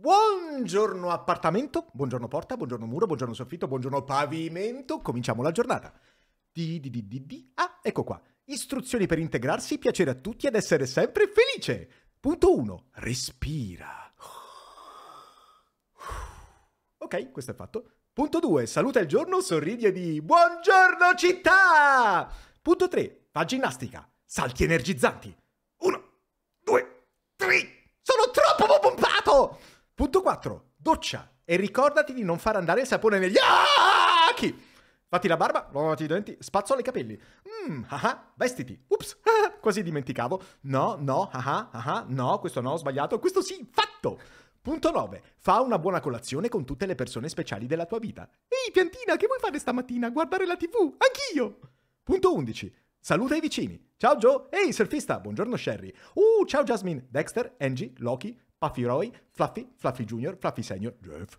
Buongiorno appartamento, buongiorno porta, buongiorno muro, buongiorno soffitto, buongiorno pavimento. Cominciamo la giornata. Di, di, di, di, di. Ah, ecco qua. Istruzioni per integrarsi, piacere a tutti ed essere sempre felice. Punto 1. Respira. Ok, questo è fatto. Punto 2. Saluta il giorno, sorridi e di buongiorno città. Punto 3. Fa ginnastica. Salti energizzanti. 1, 2, 3. Sono troppo pompato! Punto 4. Doccia e ricordati di non far andare il sapone negli occhi. Fatti la barba, lavati i denti, spazzola i capelli. Mmm, ah, vestiti. Ups, quasi ah, ah, dimenticavo. No, no, ah, ah, no, questo no, ho sbagliato, questo sì, fatto. Punto 9. Fa una buona colazione con tutte le persone speciali della tua vita. Ehi, piantina, che vuoi fare stamattina? Guardare la TV? Anch'io! Punto 11. Saluta i vicini. Ciao Joe. Ehi, surfista. Buongiorno Sherry. Uh, ciao Jasmine, Dexter, Angie, Loki, Puffy Roy, Fluffy, Fluffy Junior, Fluffy Senior, Jeff.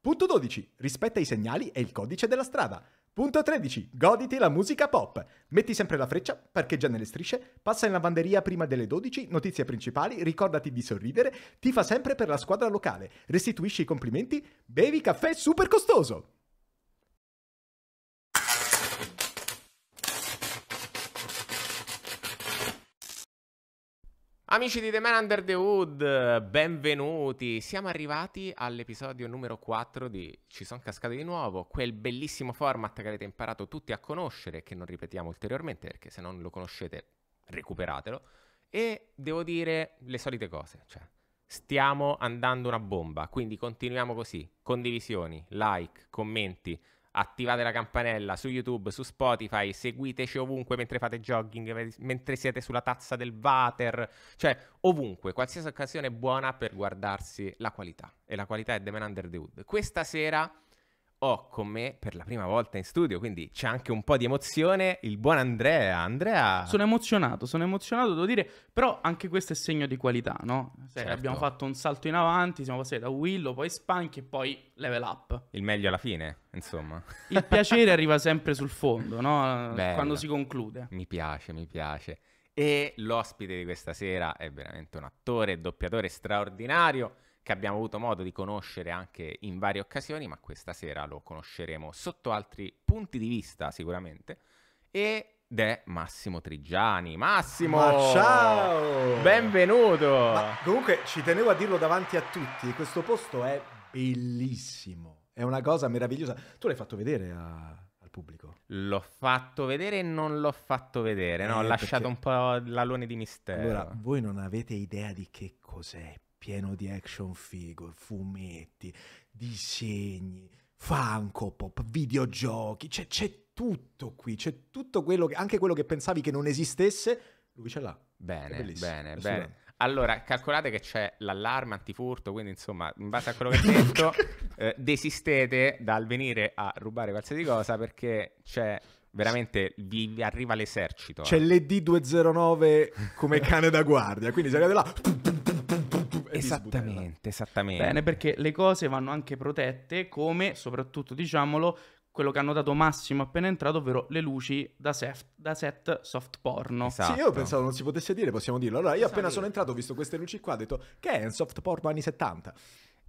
Punto 12. Rispetta i segnali e il codice della strada. Punto 13. Goditi la musica pop. Metti sempre la freccia, parcheggia nelle strisce, passa in lavanderia prima delle 12, notizie principali, ricordati di sorridere, ti fa sempre per la squadra locale, restituisci i complimenti, bevi caffè super costoso. Amici di The Man Under the Hood, benvenuti! Siamo arrivati all'episodio numero 4 di Ci sono cascate di nuovo, quel bellissimo format che avete imparato tutti a conoscere, che non ripetiamo ulteriormente perché se non lo conoscete recuperatelo. E devo dire le solite cose, cioè stiamo andando una bomba, quindi continuiamo così, condivisioni, like, commenti, attivate la campanella su YouTube, su Spotify, seguiteci ovunque mentre fate jogging, mentre siete sulla tazza del water, cioè ovunque, qualsiasi occasione buona per guardarsi la qualità. E la qualità è The Man Under the Hood. Questa sera ho con me per la prima volta in studio, quindi c'è anche un po' di emozione, il buon Andrea. Andrea... Sono emozionato, sono emozionato, devo dire, però anche questo è segno di qualità, no? Se cioè, certo. Abbiamo fatto un salto in avanti, siamo passati da Willow, poi Spunk e poi Level Up. Il meglio alla fine, insomma. Il piacere arriva sempre sul fondo, no? Bello. Quando si conclude. Mi piace, mi piace. E l'ospite di questa sera è veramente un attore e doppiatore straordinario che abbiamo avuto modo di conoscere anche in varie occasioni, ma questa sera lo conosceremo sotto altri punti di vista sicuramente. Ed è Massimo Trigiani. Massimo! Ma ciao! Benvenuto! Ma comunque ci tenevo a dirlo davanti a tutti, questo posto è bellissimo, è una cosa meravigliosa. Tu l'hai fatto vedere a pubblico. L'ho fatto vedere e non l'ho fatto vedere, no? Eh, ho lasciato un po' l'alone di mistero. Allora, voi non avete idea di che cos'è pieno di action figure, fumetti, disegni, Funko Pop, videogiochi, c'è, c'è tutto qui, c'è tutto quello che, anche quello che pensavi che non esistesse, lui ce l'ha. Bene, bene, bene. Allora, calcolate che c'è l'allarme antifurto, quindi insomma, in base a quello che ho detto, eh, desistete dal venire a rubare qualsiasi cosa perché c'è veramente vi, vi arriva l'esercito. C'è eh. l'ED209 come cane da guardia, quindi se andate là esattamente, esattamente. Bene, perché le cose vanno anche protette come, soprattutto diciamolo, quello che hanno dato Massimo appena entrato, ovvero le luci da, sef- da set soft porno. Esatto. Sì, io pensavo non si potesse dire, possiamo dirlo. Allora, io esatto. appena sono entrato ho visto queste luci qua, ho detto che è un soft porno anni 70.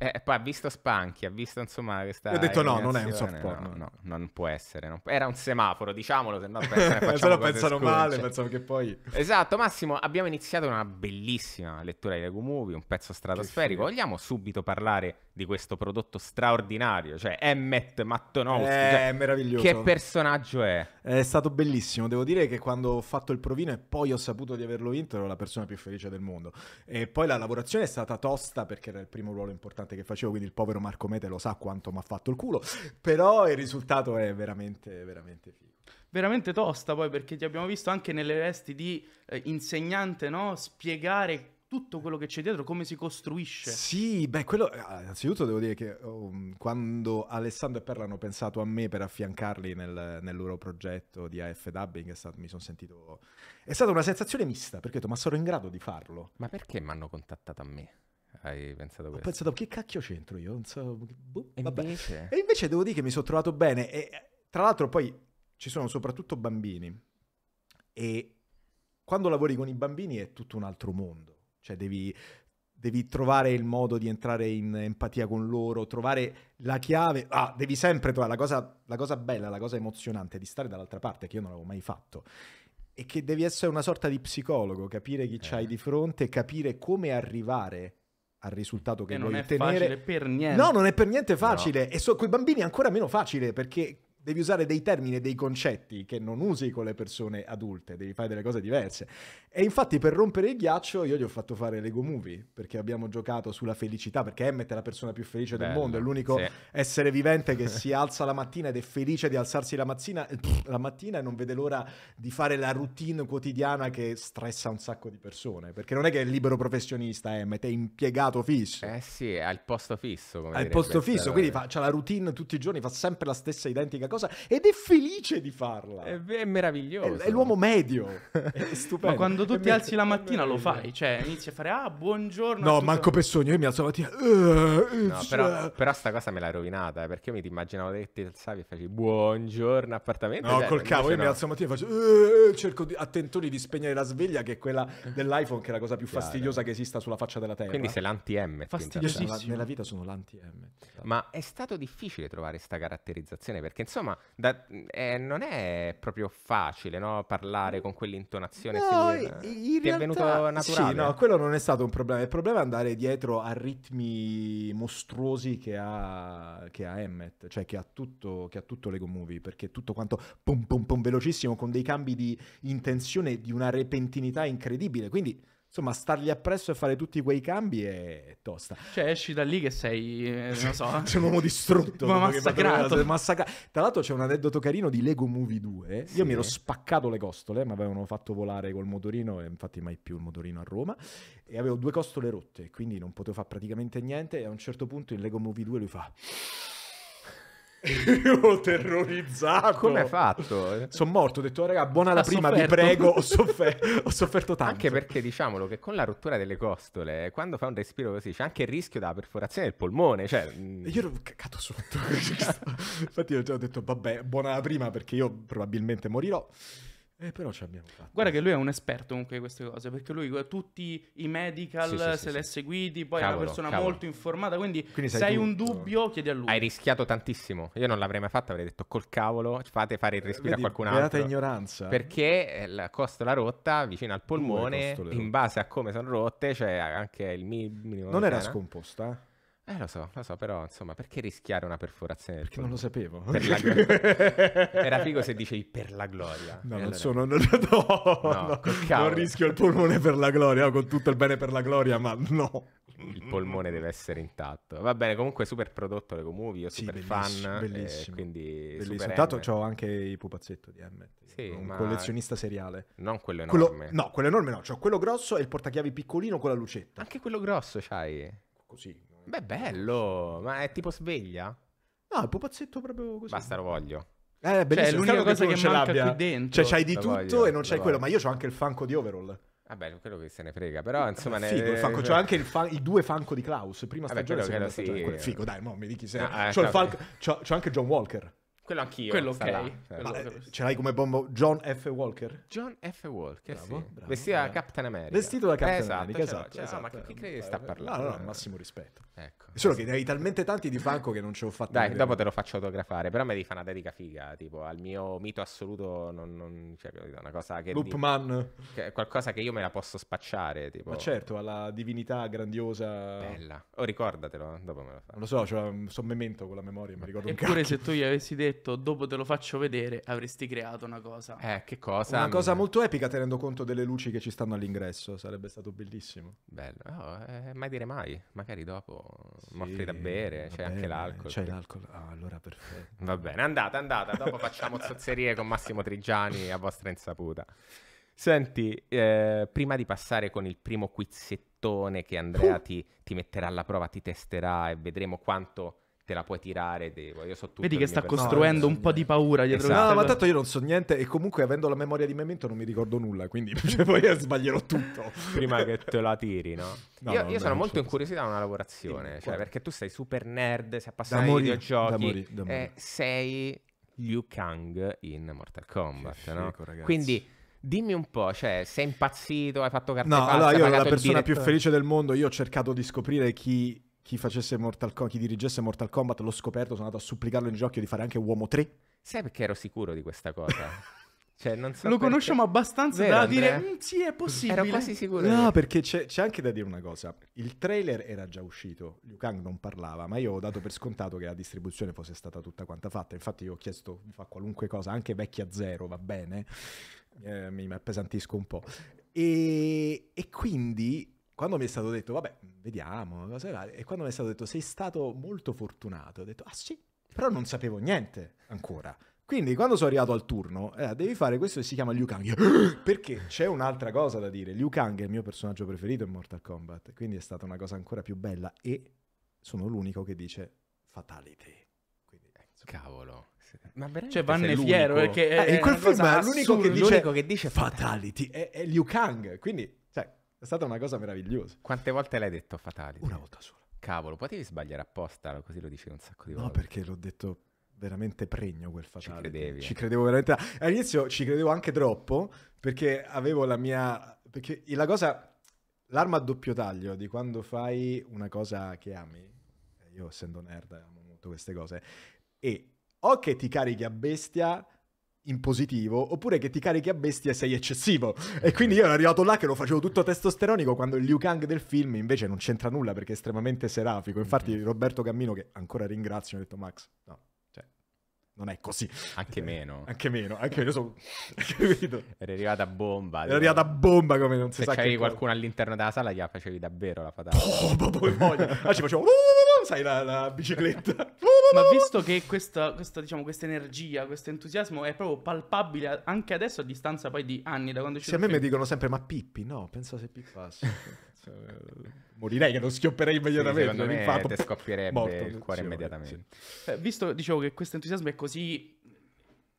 Eh, poi ha visto Spanchi, ha visto insomma questa... ho detto no, non è un soft porn. No, no, non può essere. Non... Era un semaforo, diciamolo, se no pensano, se no pensano male, pensano che poi... Esatto, Massimo, abbiamo iniziato una bellissima lettura di Lego Movie, un pezzo stratosferico. Vogliamo subito parlare di questo prodotto straordinario, cioè Emmet Mattonowski. È eh, cioè, meraviglioso. Che personaggio è? È stato bellissimo, devo dire che quando ho fatto il provino e poi ho saputo di averlo vinto ero la persona più felice del mondo. E poi la lavorazione è stata tosta perché era il primo ruolo importante parte che facevo, quindi il povero Marco Mete lo sa quanto mi ha fatto il culo, però il risultato è veramente, veramente figo. Veramente tosta poi perché ti abbiamo visto anche nelle vesti di eh, insegnante, no? Spiegare tutto quello che c'è dietro, come si costruisce. Sì, beh, quello eh, innanzitutto devo dire che um, quando Alessandro e Perla hanno pensato a me per affiancarli nel, nel loro progetto di AF Dubbing, stato, mi sono sentito... È stata una sensazione mista, perché ho detto, ma sono in grado di farlo. Ma perché mi hanno contattato a me? hai pensato questo? Ho pensato, che cacchio c'entro io? Non so, boh, e, invece... e, invece... devo dire che mi sono trovato bene. E, tra l'altro poi ci sono soprattutto bambini. E quando lavori con i bambini è tutto un altro mondo. Cioè devi, devi trovare il modo di entrare in empatia con loro, trovare la chiave. Ah, devi sempre trovare la cosa, la cosa bella, la cosa emozionante di stare dall'altra parte, che io non l'avevo mai fatto e che devi essere una sorta di psicologo, capire chi eh. c'hai di fronte, capire come arrivare al risultato che, che vuoi ottenere. Non è facile per niente. No, non è per niente facile. No. E so, con i bambini è ancora meno facile perché devi usare dei termini e dei concetti che non usi con le persone adulte, devi fare delle cose diverse. E infatti per rompere il ghiaccio io gli ho fatto fare Lego Movie, perché abbiamo giocato sulla felicità, perché Emmet è la persona più felice Bello, del mondo, è l'unico sì. essere vivente che si alza la mattina ed è felice di alzarsi la mattina, eh, la mattina e non vede l'ora di fare la routine quotidiana che stressa un sacco di persone, perché non è che è libero professionista Emmet, è impiegato fisso. Eh sì, è al posto fisso. Come al posto fisso, quindi fa, c'ha la routine tutti i giorni, fa sempre la stessa identica cosa cosa ed è felice di farla. È, è meraviglioso. È, è, l'uomo medio. È stupendo. Ma quando tu ti alzi la mattina lo fai, cioè inizi a fare ah buongiorno. No, manco per sogno, io mi alzo la mattina. Uh, no, però, cioè". però, sta cosa me l'hai rovinata, eh, perché io mi ti immaginavo che ti alzavi e facevi buongiorno appartamento. No, cioè, col cavo, io no. mi alzo la mattina e faccio uh, cerco di, a di spegnere la sveglia che è quella dell'iPhone che è la cosa più Chiaro. fastidiosa che esista sulla faccia della terra. Quindi sei l'anti-M. Fastidiosissimo. Nella vita sono l'anti-M. Ma è stato difficile trovare questa caratterizzazione perché insomma insomma, da, eh, non è proprio facile no? parlare con quell'intonazione. No, se, eh, in ti realtà, è venuto naturale. Sì, no, quello non è stato un problema. Il problema è andare dietro a ritmi mostruosi che ha, che ha Emmet, cioè che ha tutto, che ha tutto Lego Movie, perché tutto quanto pum pum pum velocissimo con dei cambi di intenzione di una repentinità incredibile. Quindi insomma, stargli appresso e fare tutti quei cambi è tosta. Cioè, esci da lì che sei, eh, non so. sei un uomo distrutto. Ma massacrato. Massacra... Tra l'altro c'è un aneddoto carino di Lego Movie 2. Sì. Io mi ero spaccato le costole, mi avevano fatto volare col motorino, e infatti mai più il motorino a Roma, e avevo due costole rotte, quindi non potevo fare praticamente niente. E a un certo punto in Lego Movie 2 lui fa ho terrorizzato. Come hai fatto? Sono morto, ho detto, raga, buona la prima, sofferto. vi prego, ho, soffer- ho, sofferto tanto. Anche perché diciamolo che con la rottura delle costole, quando fa un respiro così, c'è anche il rischio della perforazione del polmone. Cioè... Mm. Io ero cagato sotto. Infatti io ho detto, vabbè, buona la prima perché io probabilmente morirò. Eh, però ci abbiamo fatto. Guarda che lui è un esperto comunque di queste cose, perché lui eh, tutti i medical sì, sì, se sì, li ha seguiti, poi cavolo, è una persona cavolo. molto informata, quindi, quindi se hai tu... un dubbio chiedi a lui. Hai rischiato tantissimo, io non l'avrei mai fatto, avrei detto col cavolo, fate fare il respiro eh, vedi, a qualcun altro. Beata ignoranza. Perché eh, la costola rotta vicino al polmone, in base a come sono rotte, c'è cioè anche il minimo... Non era scomposta? Eh, lo so, lo so, però insomma, perché rischiare una perforazione? Perché non lo sapevo. Gl- Era figo se dicevi per la gloria. No, non allora... sono. No, no, no, non rischio il polmone per la gloria, con tutto il bene per la gloria, ma no. Il polmone deve essere intatto. Va bene, comunque, super prodotto Lego Movie. io sì, super bellissimo, fan. Eh, bellissimo. Eh, quindi bellissimo. Intanto ho anche i pupazzetto di M. Sì, un ma... collezionista seriale. Non quello enorme. Quello... No, quello enorme no. C'ho quello grosso e il portachiavi piccolino con la lucetta. Anche quello grosso c'hai. Così, Beh, bello, ma è tipo sveglia? No, il pupazzetto proprio così. Basta, lo voglio. Eh, bellissimo. Cioè, è l'unica cosa che, che manca qui dentro. Cioè, c'hai di tutto voglio, e non c'hai quello, ma io ho anche il fanco di Overall. Vabbè, quello che se ne frega, però eh, insomma... Eh, figo, ne... il fanco, c'ho anche fa... i due fanco di Klaus, prima Vabbè, stagione e seconda stagione. Quello, figo, dai, mo, mi dichi se... No, eh, c'ho, fanco... c'ho, c'ho anche John Walker. Quello anch'io. Quello ok. Quello Ma, eh, ce l'hai come bombo John F. Walker? John F. Walker, bravo, sì. bravo, Vestito bravo. da Captain America. Vestito da Captain esatto, America, esatto. Cioè, esatto. No, ma chi crede che sta parlando? No, no, no, massimo rispetto. Ecco. Solo che ne hai talmente tanti di banco che non ce l'ho fatta. Dai, dopo te lo faccio autografare, però mi devi fare una dedica figa, tipo al mio mito assoluto, non, non, cioè, una cosa che... Loopman. Che qualcosa che io me la posso spacciare, tipo... Ma certo, alla divinità grandiosa... Bella. O oh, ricordatelo, dopo me lo fai. Non lo so, cioè, sono memento con la memoria, mi ricordo Eppure se tu gli avessi detto detto dopo te lo faccio vedere, avresti creato una cosa. Eh, che cosa? Una cosa molto epica tenendo conto delle luci che ci stanno all'ingresso, sarebbe stato bellissimo. Bello, oh, eh, mai dire mai, magari dopo sì, mi offri da bere, c'è cioè anche l'alcol. C'è l'alcol, ah, allora perfetto. Va bene, andata, andata, dopo facciamo zozzerie con Massimo Trigiani a vostra insaputa. Senti, eh, prima di passare con il primo quizzettone che Andrea uh! ti, ti metterà alla prova, ti testerà e vedremo quanto te la puoi tirare. Devo. Io so tutto Vedi che sta costruendo no, un po' di paura dietro esatto. No, ma tanto io non so niente e comunque avendo la memoria di Memento non mi ricordo nulla, quindi cioè, poi sbaglierò tutto. Prima che te la tiri, no? no io, io sono molto incuriosito da una lavorazione, sì, cioè, perché tu sei super nerd, sei appassionato da ai videogiochi, da morì, da morì. Eh, sei Liu Kang in Mortal Kombat, che no? Fico, quindi... Dimmi un po', cioè, sei impazzito, hai fatto carte No, false, allora io ero la persona più felice del mondo, io ho cercato di scoprire chi chi facesse Mortal Kombat, chi dirigesse Mortal Kombat, l'ho scoperto, sono andato a supplicarlo in ginocchio di fare anche Uomo 3. Sai perché ero sicuro di questa cosa? Cioè, so lo perché. conosciamo abbastanza Vero, da Andrea? dire mm, sì, è possibile. Ero quasi sicuro. No, perché c'è, c'è, anche da dire una cosa. Il trailer era già uscito, Liu Kang non parlava, ma io ho dato per scontato che la distribuzione fosse stata tutta quanta fatta. Infatti io ho chiesto, fa qualunque cosa, anche vecchia zero, va bene. Eh, mi appesantisco un po'. e, e quindi quando mi è stato detto, vabbè, vediamo, e quando mi è stato detto, sei stato molto fortunato, ho detto, ah sì, però non sapevo niente ancora. Quindi quando sono arrivato al turno, eh, devi fare questo che si chiama Liu Kang. Ah! Perché c'è un'altra cosa da dire. Liu Kang è il mio personaggio preferito in Mortal Kombat, quindi è stata una cosa ancora più bella e sono l'unico che dice fatality. Quindi, eh, Cavolo. Ma cioè, veramente cioè Vanne fiero perché eh, in quel film è l'unico, assurdo, che dice, l'unico che dice fatality è, è Liu Kang, quindi è stata una cosa meravigliosa. Quante volte l'hai detto fatality? Una volta sola. Cavolo, potevi sbagliare apposta, così lo dicevi un sacco di volte. No, perché l'ho detto veramente pregno quel fatality. Ci credevi. Ci credevo veramente. All'inizio ci credevo anche troppo, perché avevo la mia... Perché la cosa... L'arma a doppio taglio di quando fai una cosa che ami, io essendo nerd amo molto queste cose, e o che ti carichi a bestia in positivo, oppure che ti carichi a bestia e sei eccessivo. E quindi io ero arrivato là che lo facevo tutto testosteronico, quando il Liu Kang del film invece non c'entra nulla perché è estremamente serafico. Infatti mm-hmm. Roberto Cammino, che ancora ringrazio, mi ha detto Max, no, cioè, non è così. Anche meno. anche meno, anche meno. Sono... capito? Era arrivata bomba. Era arrivata bomba come non si Se sa. Se c'avevi qualcuno all'interno della sala, gliela facevi davvero la fatale. Oh, proprio boh, boh, voglia. Ah, ci facevo... Sai, la, la bicicletta. Ma visto che questa, questa, diciamo, questa energia, questo entusiasmo è proprio palpabile anche adesso a distanza poi di anni da quando ci Se a me mi dicono sempre ma Pippi, no, pensa se pippasse. Eh, cioè, morirei che lo schiopperei immediatamente. Sì, secondo me infarto, scoppierebbe morto, il cuore immediatamente. Sì. Eh, visto, dicevo, che questo entusiasmo è così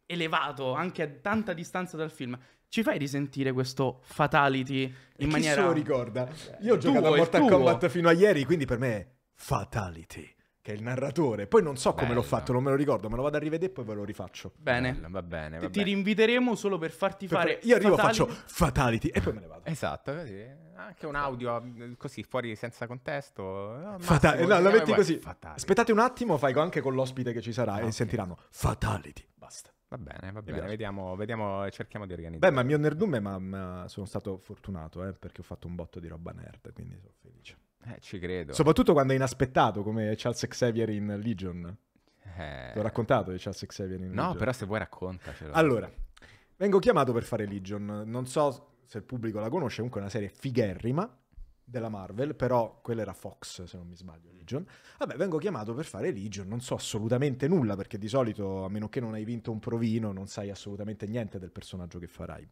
elevato anche a tanta distanza dal film, ci fai risentire questo fatality in e maniera... Chi se lo ricorda? Io ho eh, giocato a Mortal Kombat fino a ieri, quindi per me è fatality che è il narratore. Poi non so come Bello. l'ho fatto, non me lo ricordo, me lo vado a rivedere e poi ve lo rifaccio. Bene, Bello, va bene. Va ti, bene. rinviteremo solo per farti per fare. Io arrivo, fatality. faccio fatality e poi me ne vado. Esatto, così. anche un audio così fuori senza contesto. No, Fata- no, lo metti così. Fatality. Aspettate un attimo, fai anche con l'ospite che ci sarà okay. e sentiranno fatality. Basta. Va bene, va bene, vediamo, vediamo, cerchiamo di organizzare. Beh, ma il mio nerdume, ma, ma sono stato fortunato, eh, perché ho fatto un botto di roba nerd, quindi sono felice. Eh, ci credo. Soprattutto quando è inaspettato, come Charles Xavier in Legion. Eh... L'ho raccontato di Charles Xavier in no, Legion. No, però se vuoi raccontacelo. Allora, vengo chiamato per fare Legion. Non so se il pubblico la conosce, comunque è una serie figherrima della Marvel, però quella era Fox, se non mi sbaglio, Legion. Vabbè, vengo chiamato per fare Legion, non so assolutamente nulla, perché di solito, a meno che non hai vinto un provino, non sai assolutamente niente del personaggio che farai.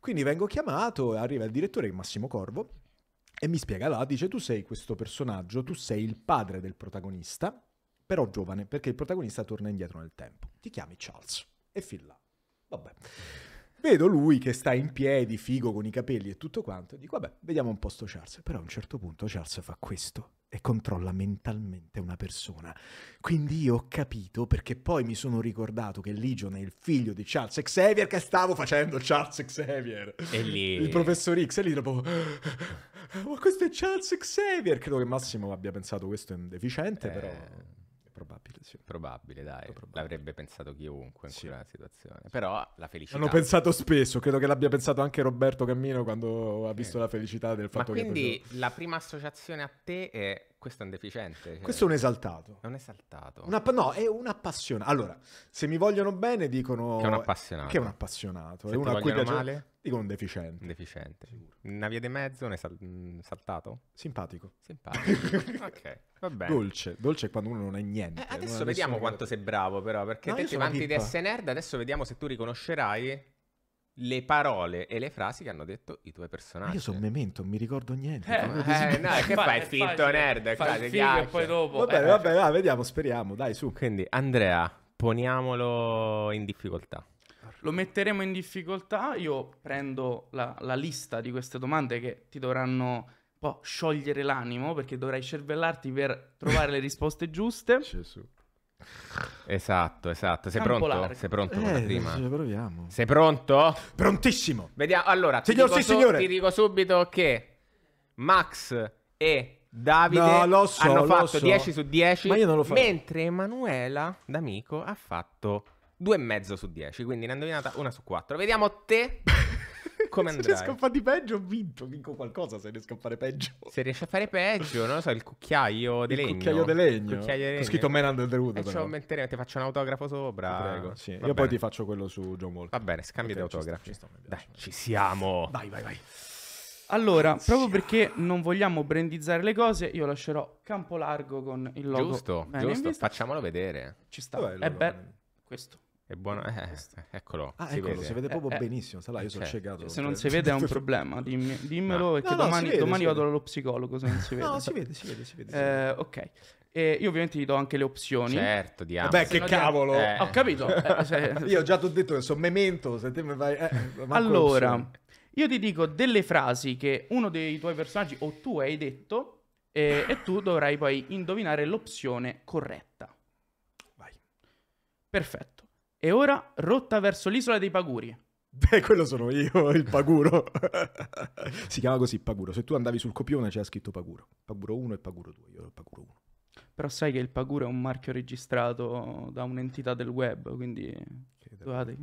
Quindi vengo chiamato, arriva il direttore, Massimo Corvo, e mi spiega là, dice tu sei questo personaggio, tu sei il padre del protagonista, però giovane, perché il protagonista torna indietro nel tempo. Ti chiami Charles. E fin là. Vabbè. Vedo lui che sta in piedi, figo, con i capelli e tutto quanto, e dico vabbè, vediamo un po' sto Charles. Però a un certo punto Charles fa questo e controlla mentalmente una persona. Quindi io ho capito, perché poi mi sono ricordato che Legion è il figlio di Charles Xavier, che stavo facendo Charles Xavier. E lì... Il professor X, e lì dopo... Ma questo è Charles Xavier! Credo che Massimo abbia pensato questo è un deficiente, eh... però probabile, sì. Probabile, dai. Probabile. L'avrebbe pensato chiunque in sì. quella situazione. Però la felicità... L'hanno pensato spesso, credo che l'abbia pensato anche Roberto Cammino quando ha visto eh. la felicità del fatto Ma che... quindi la prima associazione a te è questo è un deficiente. Cioè... Questo è un esaltato. È un esaltato. Una, no, è un appassionato. Allora, se mi vogliono bene dicono... Che è un appassionato. Che è un appassionato. Se è uno a cui piace... male... Dicono un deficiente. Un deficiente. Sicuro. Una via di mezzo, un esaltato? Mm, Simpatico. Simpatico. ok, va Dolce. Dolce è quando uno non è niente. Eh, adesso vediamo quanto che... sei bravo però, perché no, te ti vanti di essere nerd, adesso vediamo se tu riconoscerai le parole e le frasi che hanno detto i tuoi personaggi. Io sono memento, non mi ricordo niente. Eh, eh, no, che fai? finto nerd, fai cioè, e poi dopo. Vabbè, eh, bene, va, vediamo, speriamo, dai, su. Quindi, Andrea, poniamolo in difficoltà. Lo metteremo in difficoltà, io prendo la, la lista di queste domande che ti dovranno un po' sciogliere l'animo perché dovrai cervellarti per trovare le risposte giuste. Gesù. Esatto, esatto. Sei Campolare. pronto? Sei pronto eh, prima? proviamo. Sei pronto? Prontissimo. Vediamo. Allora, ti Signor, dico, sì, so, ti dico subito che Max e Davide no, so, hanno fatto so. 10 su 10, Ma io non lo farò. mentre Emanuela d'amico ha fatto 2,5 su 10, quindi ne ha indovinata una su 4. Vediamo te. Come andrai? Se riesco a fare di peggio, ho vinto. Vinco qualcosa se riesco a fare peggio. Se riesci a fare peggio, non lo so, il cucchiaio di legno. Il cucchiaio di legno. legno. Ho scritto Man Under the Hood. E eh, ce ti faccio un autografo sopra. Prego. Sì. Io bene. poi ti faccio quello su John Wall. Va bene, scambio okay, di autografi. Ci sto, ci sto, Dai, ci siamo. Vai, vai, vai. Allora, proprio perché non vogliamo brandizzare le cose, io lascerò campo largo con il logo. Giusto, giusto, facciamolo vedere. Ci sta. Vabbè, eh beh, questo. È buono, eh, eh, eh, eccolo. Ah, si eccolo, vede. si vede eh, proprio eh, benissimo. Là, io sono ciecato. Certo. Se non si vede è un problema, dimmi, dimmelo, no. perché no, no, domani, vede, domani vado allo psicologo se non si vede. no, si vede, si vede, si vede. Eh, ok. E io ovviamente ti do anche le opzioni. Certo, di Vabbè, che cavolo! Eh. Ho capito. io già ti ho detto che sono memento, se te me vai... Eh, allora, io ti dico delle frasi che uno dei tuoi personaggi o tu hai detto e, e tu dovrai poi indovinare l'opzione corretta. Vai. Perfetto. E ora rotta verso l'isola dei Paguri. Beh, quello sono io, il Paguro. si chiama così Paguro. Se tu andavi sul copione c'era scritto Paguro. Paguro 1 e Paguro 2, io ero Paguro 1. Però sai che il Paguro è un marchio registrato da un'entità del web, quindi... Scusate.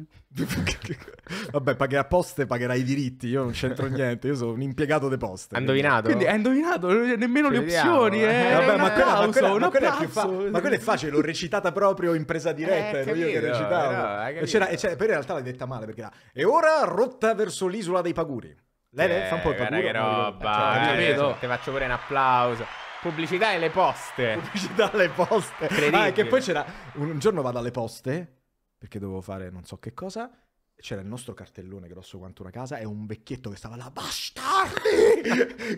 Vabbè, pagherà poste, pagherà i diritti. Io non c'entro niente. Io sono un impiegato de poste. Ha indovinato? Quindi ha indovinato nemmeno Ci le vediamo. opzioni. Eh. eh. Vabbè, ma quella, ma quella, ma quella, è, fa- ma quella è facile. L'ho recitata proprio in presa diretta. Eh, ero io che recitavo. No, eh, c'era, c'era, però in realtà l'hai detta male perché era. E ora rotta verso l'isola dei Paguri. Lei eh, fa un po' il eh, Paguri. Che roba. Cioè, eh, ti faccio pure un applauso. Pubblicità e le poste. Pubblicità e le poste. Ah, che poi c'era. Un giorno vado alle poste perché dovevo fare non so che cosa. C'era il nostro cartellone grosso quanto una casa e un vecchietto che stava là, bastardi!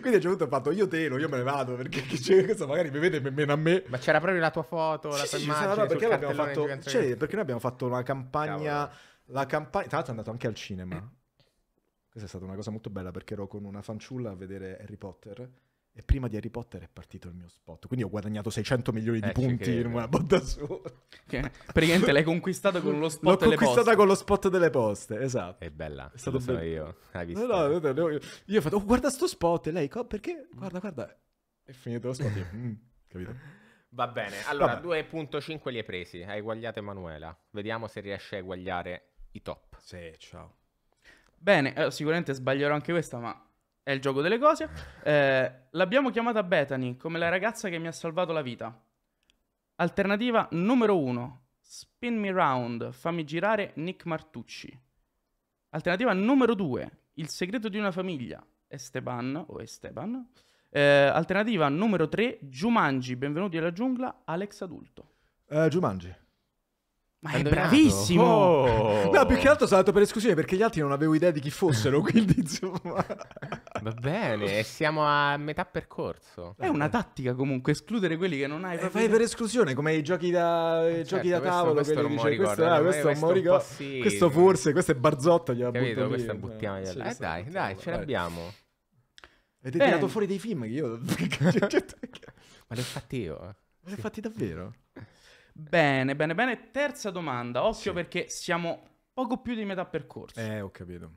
Quindi a un certo punto ho fatto io telo, io me ne vado perché questo magari mi vede meno a me. Ma c'era proprio la tua foto, la sì, tua immagine. No, perché, noi fatto, cioè, perché, noi abbiamo fatto una campagna. La campagna. Tra l'altro è andato anche al cinema. Questa è stata una cosa molto bella perché ero con una fanciulla a vedere Harry Potter e prima di Harry Potter è partito il mio spot. Quindi ho guadagnato 600 milioni di eh, punti in una botta su. Che... Praticamente l'hai conquistata con lo spot L'ho delle poste. L'ho conquistata con lo spot delle poste, esatto. È bella. È stato lo bello. so io. Hai visto? No, no, no, io, io ho fatto, oh, guarda sto spot. E lei, perché? Guarda, guarda. È finito lo spot. mm, capito? Va bene. Allora, 2.5 li hai presi. Hai eguagliato Emanuela. Vediamo se riesce a eguagliare i top. Sì, ciao. Bene, eh, sicuramente sbaglierò anche questa, ma è il gioco delle cose. Eh, l'abbiamo chiamata Bethany, come la ragazza che mi ha salvato la vita. Alternativa numero 1. Spin me round, fammi girare Nick Martucci. Alternativa numero 2. Il segreto di una famiglia, Esteban o Esteban. Eh, alternativa numero 3. Jumanji, benvenuti alla giungla, Alex Adulto. Eh, Jumanji. Ma è bravissimo! Oh. No, più che altro sono andato per esclusione perché gli altri non avevo idea di chi fossero, quindi insomma... Va bene, siamo a metà percorso. È una tattica comunque, escludere quelli che non hai... Eh, fai per esclusione, come i giochi da, eh, certo, giochi da questo, tavolo, questo, quello dice, ah, questo, ah, questo, questo, ricordo, sì. questo, forse, questo è Barzotto, gliela Capito, butto questa buttiamo eh, eh dai, dai, ce l'abbiamo. Avete Bene. tirato fuori dei film che io... Ma li ho fatti io. Ma li ho fatti davvero? Bene, bene, bene. Terza domanda. Occhio sì. perché siamo poco più di metà percorso. Eh, ho capito.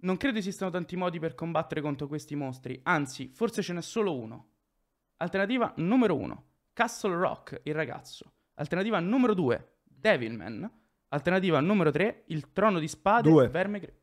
Non credo esistano tanti modi per combattere contro questi mostri, anzi, forse ce n'è solo uno. Alternativa numero uno. Castle Rock, il ragazzo. Alternativa numero due. Devilman. Alternativa numero tre. il trono di spade, Due. verme gre-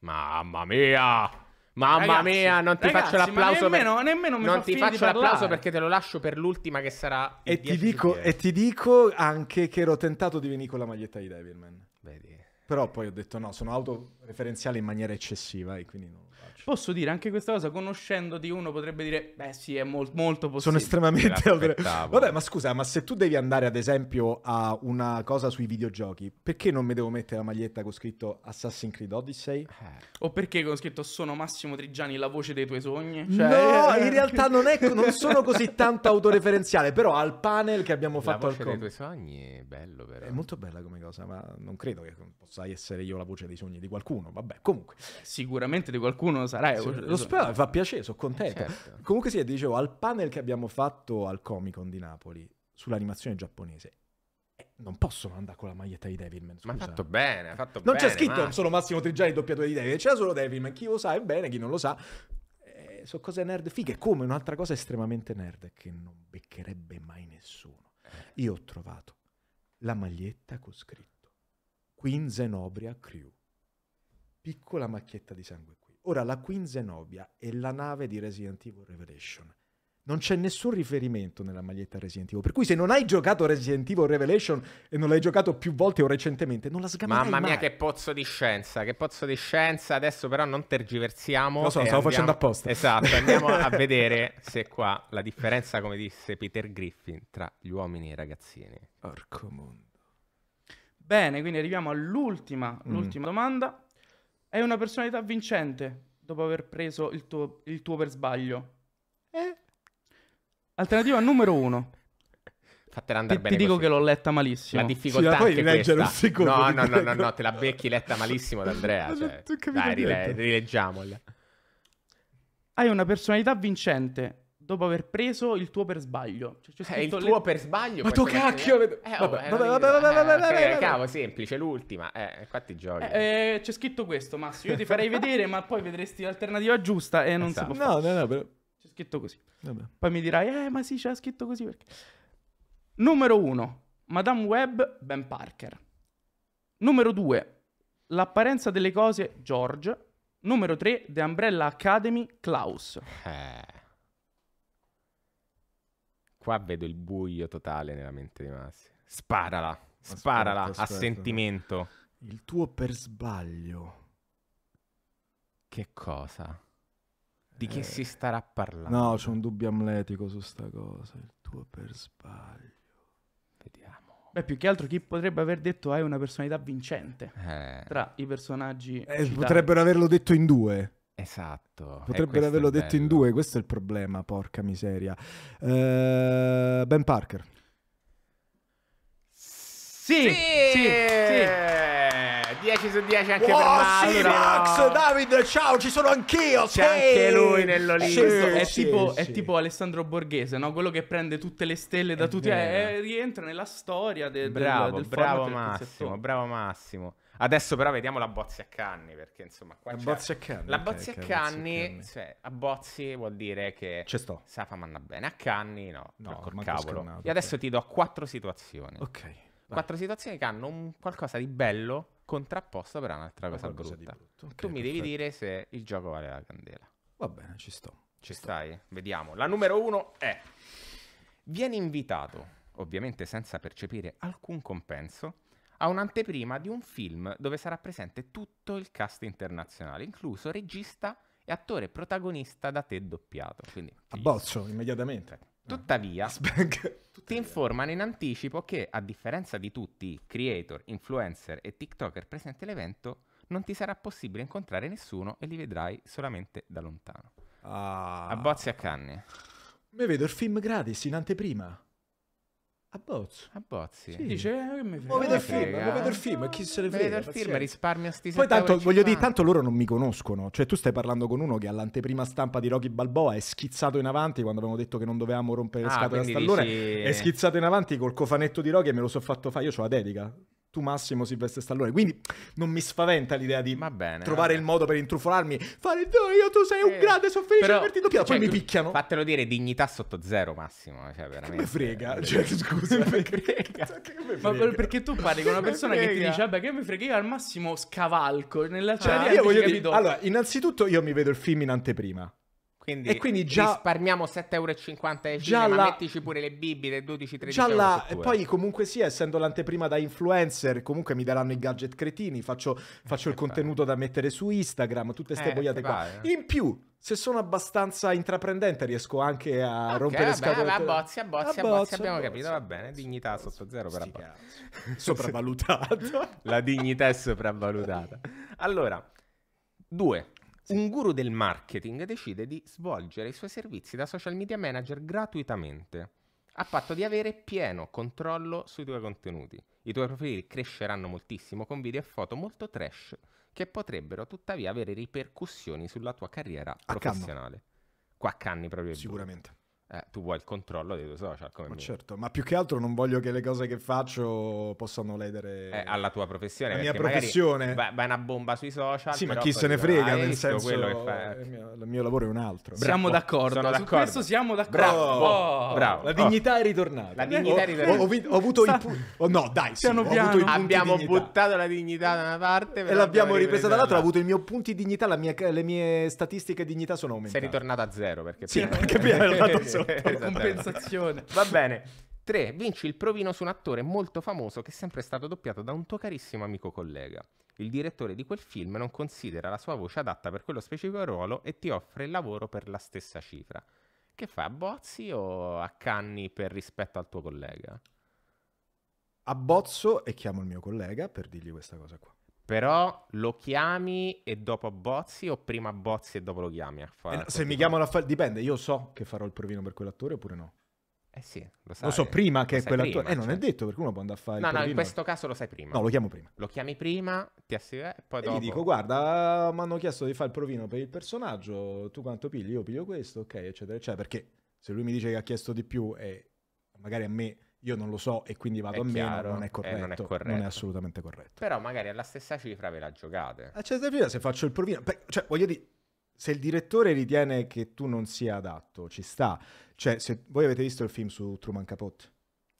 Mamma mia! Mamma ragazzi, mia, non ti ragazzi, faccio l'applauso. Nemmeno, per... nemmeno non ti faccio l'applauso perché te lo lascio per l'ultima che sarà. E ti, dico, e ti dico anche che ero tentato di venire con la maglietta di Devilman. Vedi. Però poi ho detto no, sono autoreferenziale in maniera eccessiva e quindi no. Posso dire anche questa cosa, conoscendoti uno potrebbe dire, beh sì, è mol- molto possibile. Sono estremamente... Vabbè, ma scusa, ma se tu devi andare ad esempio a una cosa sui videogiochi, perché non mi devo mettere la maglietta con scritto Assassin's Creed Odyssey? Eh. O perché con scritto sono Massimo Trigiani la voce dei tuoi sogni? Cioè... No, in eh. realtà non, è, non sono così tanto autoreferenziale, però al panel che abbiamo fatto al La voce al dei tuoi sogni è bello però. È molto bella come cosa, ma non credo che possa essere io la voce dei sogni di qualcuno, vabbè, comunque. Sicuramente di qualcuno, sai sarà, sì, lo spero, fa esatto, piacere, sono contento. Certo. Comunque sì, dicevo, al panel che abbiamo fatto al Comic Con di Napoli sull'animazione giapponese, eh, non possono andare con la maglietta di Devilman. Scusa. Ma ha fatto bene, ha fatto non bene. Non c'è scritto ma... solo Massimo Trigiani, doppiatore di Devilman, c'era solo Devilman. Chi lo sa è bene, chi non lo sa. Eh, sono cose nerd fighe, come un'altra cosa estremamente nerd che non beccherebbe mai nessuno. Eh. Io ho trovato la maglietta con scritto Queen Zenobria Crew. Piccola macchietta di sangue Ora, la Queen Zenobia è la nave di Resident Evil Revelation. Non c'è nessun riferimento nella maglietta Resident Evil. Per cui se non hai giocato Resident Evil Revelation e non l'hai giocato più volte o recentemente, non la sgamerai Mamma mia, che pozzo di scienza, che pozzo di scienza. Adesso però non tergiversiamo. Lo so, lo stavo andiamo... facendo apposta. Esatto, andiamo a vedere se qua la differenza, come disse Peter Griffin, tra gli uomini e i ragazzini. Porco mondo. Bene, quindi arriviamo all'ultima, mm. l'ultima domanda. È una personalità vincente dopo aver preso il tuo, il tuo per sbaglio. Eh? Alternativa numero uno. Fatela andare ti, bene. Ti dico così. che l'ho letta malissimo. La difficoltà sì, la anche leggere un secondo. No, no, no, no, no, te la becchi letta malissimo da Andrea. Cioè. Dai, rile- rileggiamola. Hai una personalità vincente dopo aver preso il tuo per sbaglio. Cioè, c'è eh, il tuo le... per sbaglio. Ma tu cacchio! Eh, oh, vabbè, vabbè, vabbè, vabbè, vabbè, vabbè, vabbè, Cavo, semplice, l'ultima. Eh, eh infatti giochi. Eh, eh, c'è scritto questo, Massimo. Io ti farei vedere, ma poi vedresti l'alternativa giusta e non esatto. si può esatto. No, no, no, però... C'è scritto così. Vabbè. Poi mi dirai, eh, ma sì, c'è scritto così perché... Numero 1. Madame Webb, Ben Parker. Numero 2. L'apparenza delle cose, George. Numero 3. The Umbrella Academy, Klaus. Eh... Qua vedo il buio totale nella mente di Massi. Sparala, sparala aspetta, aspetta. a sentimento. Il tuo per sbaglio. Che cosa? Di eh... che si starà parlando? No, c'è un dubbio amletico su sta cosa. Il tuo per sbaglio. Vediamo. Beh, più che altro chi potrebbe aver detto hai una personalità vincente eh. tra i personaggi. Eh, potrebbero averlo detto in due. Esatto. Potrebbero averlo detto in due, questo è il problema, porca miseria. Uh, ben Parker. Sì, sì, sì. sì. 10 su 10 anche wow, per Max. Sì, Max, Davide, ciao, ci sono anch'io. C'è sì. anche lui nell'Olimpo. Sì, è, tipo, è tipo Alessandro Borghese, no? quello che prende tutte le stelle da è tutti. Eh, rientra nella storia de, bravo, del, del bravo Massimo, bravo Massimo. Adesso però vediamo la bozza a Canni, perché insomma... Qua la bozza a Canni. La bozza a Canni, Cioè, a Bozzi vuol dire che... Ci sto. fa manna bene, a Canni no, no col cavolo. Scannato, Io adesso okay. ti do quattro situazioni. Ok. Vai. Quattro situazioni che hanno un qualcosa di bello contrapposto per un'altra cosa brutta. Di brutto. Okay, tu mi devi dire se il gioco vale la candela. Va bene, ci sto. Ci, ci stai? Vediamo. La numero uno è... Vieni invitato, ovviamente senza percepire alcun compenso ha un'anteprima di un film dove sarà presente tutto il cast internazionale, incluso regista e attore protagonista da te doppiato. Quindi, Abbozzo immediatamente. Ah. Tuttavia, ti informano in anticipo che, a differenza di tutti i creator, influencer e TikToker presenti all'evento, non ti sarà possibile incontrare nessuno e li vedrai solamente da lontano. Ah. Abbozzi a canne. Mi vedo il film gratis in anteprima. Abbozzi. Bozzo. A Bozzi. Sì. Dice, eh, vedo il film, ma vedo il film, chi se ne frega. Vedo il film, pazienza. risparmio a sti Poi tanto, voglio dire, tanto loro non mi conoscono. Cioè tu stai parlando con uno che all'anteprima stampa di Rocky Balboa è schizzato in avanti quando abbiamo detto che non dovevamo rompere le ah, scatole a Stallone. Dici... È schizzato in avanti col cofanetto di Rocky e me lo so fatto fare. Io ho la dedica tu Massimo Silvestre Stallone. Quindi non mi spaventa l'idea di bene, trovare il modo per intrufolarmi, fare no, io tu sei un eh, grande, sono felice però, di averti doppiato, cioè, poi mi picchiano. Fatelo dire, dignità sotto zero Massimo, cioè veramente. Eh, che cioè, me frega, cioè scusa, me frega. Che me frega. Ma perché tu parli con una persona che ti dice "Vabbè, che mi frega, io al massimo scavalco nella cioè, ah, io voglio dire, Allora, innanzitutto io mi vedo il film in anteprima. Quindi, e quindi già, risparmiamo 7,50 euro e già cinema, la, mettici pure le bibite 12-13 già euro la, E poi comunque sì, essendo l'anteprima da influencer, comunque mi daranno i gadget cretini, faccio, faccio il fai. Eh, contenuto da mettere su Instagram, tutte ste eh, boiate qua. Vai. Eh. In più, se sono abbastanza intraprendente riesco anche a okay, rompere scatole. Va, bozzi, a bozzi, abbiamo abbozza. capito, va bene, dignità sotto zero per abbozzi. Sopravvalutato. La dignità è sopravvalutata. Allora, due, un guru del marketing decide di svolgere i suoi servizi da social media manager gratuitamente, a patto di avere pieno controllo sui tuoi contenuti. I tuoi profili cresceranno moltissimo con video e foto molto trash che potrebbero tuttavia avere ripercussioni sulla tua carriera a professionale. Canno. Qua canni proprio. Sicuramente eh, tu vuoi il controllo dei tuoi social. Come ma mio. certo, ma più che altro non voglio che le cose che faccio possano ledere eh, alla tua professione. La mia professione. Vai una bomba sui social. Sì, ma chi se ne frega, nel senso quello che fa... Eh, il, mio, il mio lavoro è un altro. Siamo Bravo. d'accordo, Sono su questo siamo d'accordo. Oh, Bravo. La dignità oh. è ritornata. La dignità oh, è ritornata. Ho, ho, ho avuto Sta... i punti. Oh, no, dai, sì, piano piano. Abbiamo buttato la dignità da una parte e l'abbiamo ripresa dall'altra. Ho avuto i miei punti dignità, le mie statistiche dignità sono aumentate. Sei ritornata a zero perché Sì, perché abbiamo dato sotto compensazione. Va bene. 3. Vinci il provino su un attore molto famoso che è sempre stato doppiato da un tuo carissimo amico collega. Il direttore di quel film non considera la sua voce adatta per quello specifico ruolo e ti offre il lavoro per la stessa cifra. Che fai, a bozzi o a canni per rispetto al tuo collega? Abbozzo e chiamo il mio collega per dirgli questa cosa qua. Però lo chiami e dopo bozzi o prima bozzi e dopo lo chiami a fare? Eh se mi chiamano a fare... Dipende, io so che farò il provino per quell'attore oppure no. Eh sì, lo sai. Lo so prima che è quell'attore... Prima, eh, non cioè... è certo. detto perché uno può andare a fare... No, no, in questo caso lo sai prima. No, lo chiamo prima. Lo chiami prima, ti assicuro, eh, poi e dopo... gli dico, guarda, mi hanno chiesto di fare il provino per il personaggio, tu quanto pigli? Io piglio questo, ok, eccetera, eccetera. Cioè, perché se lui mi dice che ha chiesto di più e magari a me io non lo so e quindi vado è a chiaro, meno, non è, corretto, eh, non è corretto, non è assolutamente corretto. Però magari alla stessa cifra ve la giocate. A stessa cifra se faccio il provino, cioè voglio dire, se il direttore ritiene che tu non sia adatto, ci sta. Cioè, se voi avete visto il film su Truman Capote?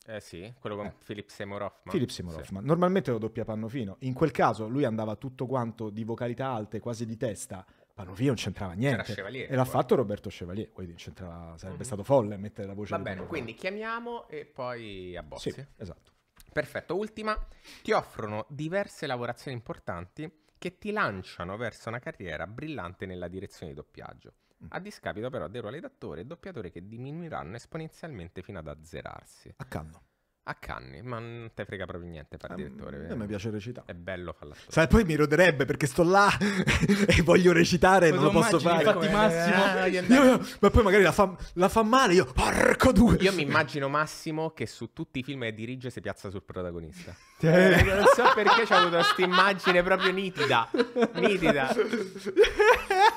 Eh sì, quello con eh. Philip Seymour Hoffman. Philip Seymour sì. Hoffman. Normalmente lo doppia panno fino. In quel caso lui andava tutto quanto di vocalità alte, quasi di testa, Panofio non c'entrava niente. e l'ha poi. fatto Roberto Chevalier, quindi c'entrava, sarebbe mm-hmm. stato folle mettere la voce. Va bene, quindi chiamiamo e poi abbozzi. Sì, esatto. Perfetto, ultima. Ti offrono diverse lavorazioni importanti che ti lanciano verso una carriera brillante nella direzione di doppiaggio, mm. a discapito però dei ruoli d'attore e doppiatore che diminuiranno esponenzialmente fino ad azzerarsi. Accanno. A Canni, ma non te frega proprio niente fare direttore. A me piace recitare. È bello farla. Sai, poi mi roderebbe perché sto là e voglio recitare, e non lo posso fare. Infatti, ah, Massimo. Io, io, ma poi magari la fa, la fa male, io. Porco due. Io mi immagino Massimo che su tutti i film che dirige si piazza sul protagonista. Cioè, eh, non so perché c'ho avuto questa immagine proprio nitida. Nitida.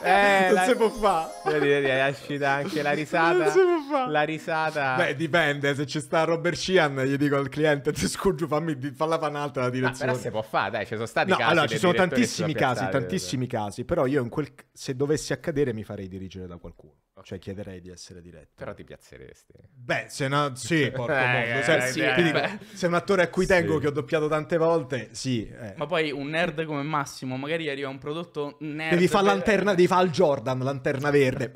Eh, non la... si può fare. Vedi, vedi, è uscita anche la risata. Non si può fare. La risata. Beh, dipende. Se ci sta Robert Sheehan, gli dico al cliente: Ti scuso, fammi, falla fa un'altra ah, direzione. Ah, si può fare, dai, ci sono stati no, casi. Allora, ci sono tantissimi casi, piazzate, tantissimi vero. casi. Però io, quel... se dovessi accadere, mi farei dirigere da qualcuno. Cioè, chiederei di essere diretto. Però ti piazzeresti. Beh, se no, sì, porco eh, mondo. Eh, se, cioè, eh, sì, ti eh, dico, se un attore a cui tengo sì. che ho doppiato doppiato tante volte, sì. Eh. Ma poi un nerd come Massimo, magari arriva un prodotto nerd. Devi fare lanterna, devi fare il Jordan, lanterna verde.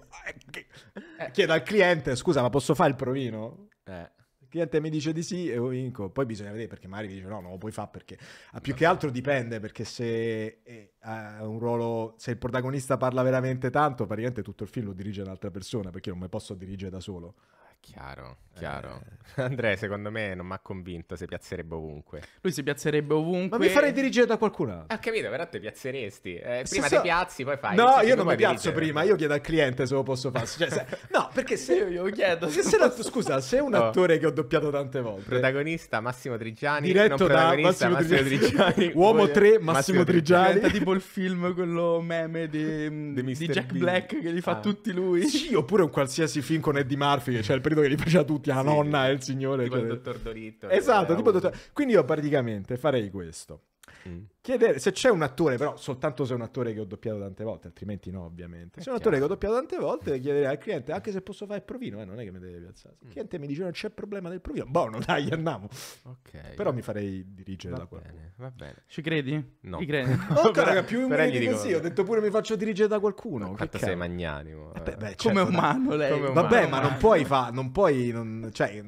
Eh. Chiedo al cliente, scusa, ma posso fare il provino? Eh. Il cliente mi dice di sì e io vinco. Poi bisogna vedere perché magari dice no, non lo puoi fare perché... Ah, più no. che altro dipende, perché se eh, ha un ruolo... Se il protagonista parla veramente tanto, praticamente tutto il film lo dirige un'altra persona, perché io non mi posso dirigere da solo. Chiaro, chiaro. Eh. Andrea, secondo me, non mi ha convinto. Si piazzerebbe ovunque. Lui si piazzerebbe ovunque. Ma mi farei dirigere da qualcun altro. Ho ah, capito, però te piazzeresti. Eh, prima so... ti piazzi, poi fai. No, io non mi piazzo dirigere. prima. Io chiedo al cliente se lo posso fare. Cioè, se... No, perché se. io glielo chiedo. Se se posso... Scusa, se un attore oh. che ho doppiato tante volte. Protagonista Massimo Trigiani. Diretto da Massimo, Massimo Trigiani. Trigiani. Uomo 3, Massimo, Massimo Trigiani. Diventa tipo il film, quello meme di, di Jack B. Black che li fa ah. tutti lui. Sì, oppure un qualsiasi film con Eddie Murphy, che c'è cioè il primo credo che li faceva tutti, la sì, nonna e il signore. Tipo il cioè. dottor Dorito. Esatto, tipo dottor... Quindi io praticamente farei questo. Mm. Chiedere se c'è un attore, però soltanto se è un attore che ho doppiato tante volte, altrimenti no, ovviamente. Se è un attore che ho doppiato tante volte, chiedere al cliente, anche se posso fare il provino, eh, non è che mi deve piazzare. Il mm. cliente mi dice non c'è problema del provino. Buono, dai, andiamo. Okay, però mi farei dirigere da qualcuno. Bene, va bene. Ci credi? No. Oh, mi credi? Oh, cara, più umile di così, ho detto pure mi faccio dirigere da qualcuno. Quanto sei magnanimo. Eh beh, eh. beh, certo, Come umano lei. Come Vabbè, umano. ma non puoi fare, non puoi, non, cioè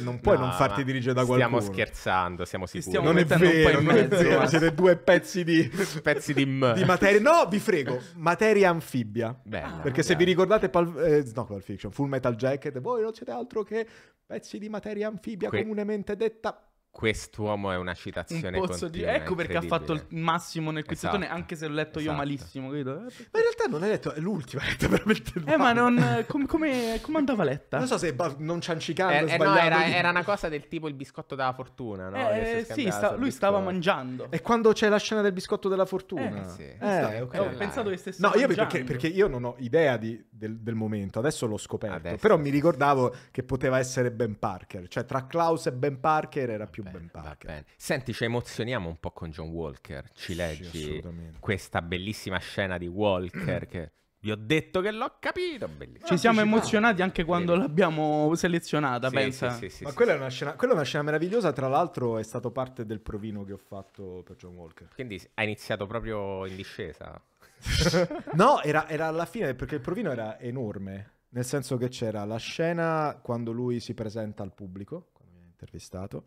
non puoi no, non farti dirigere da qualcuno. Stiamo scherzando, siamo sicuri. Stiamo non è vero, non mezzo, è vero. Ma... Siete due pezzi di... pezzi di, di materia... No, vi frego. Materia anfibia. Bella, Perché se vi ricordate pal... eh, no, Pulp Fiction, Full Metal Jacket, voi non siete altro che pezzi di materia anfibia que... comunemente detta Quest'uomo è una citazione un di... Ecco perché ha fatto il massimo nel quizzettone, esatto, anche se l'ho letto esatto. io malissimo. Credo. Eh, ma in realtà non l'hai letto, è l'ultima, è letto veramente l'ultima. Eh, ma non, com, come, come, andava letta? Non so se non ciancicando, eh, eh, no, era, era, una cosa del tipo il biscotto della fortuna, no? Eh, sì, sta, lui stava mangiando. E quando c'è la scena del biscotto della fortuna? Eh, sì. Eh, okay. Ho pensato che stesse No, io perché, perché, io non ho idea di, del, del, momento. Adesso l'ho scoperto, Adesso. però mi ricordavo che poteva essere Ben Parker, cioè tra Klaus e Ben Parker era va più bene, Ben Parker. Senti, ci emozioniamo un po' con John Walker, ci leggi questa bellissima scena di Walker che... Vi ho detto che l'ho capito. Bellissimo. Ci siamo emozionati anche quando Bene. l'abbiamo selezionata, sì, pensa. Sì, sì, Ma quella è, scena, quella, è una scena, meravigliosa. Tra l'altro, è stato parte del provino che ho fatto per John Walker. Quindi ha iniziato proprio in discesa. no, era, era, alla fine perché il provino era enorme. Nel senso che c'era la scena quando lui si presenta al pubblico, quando viene intervistato,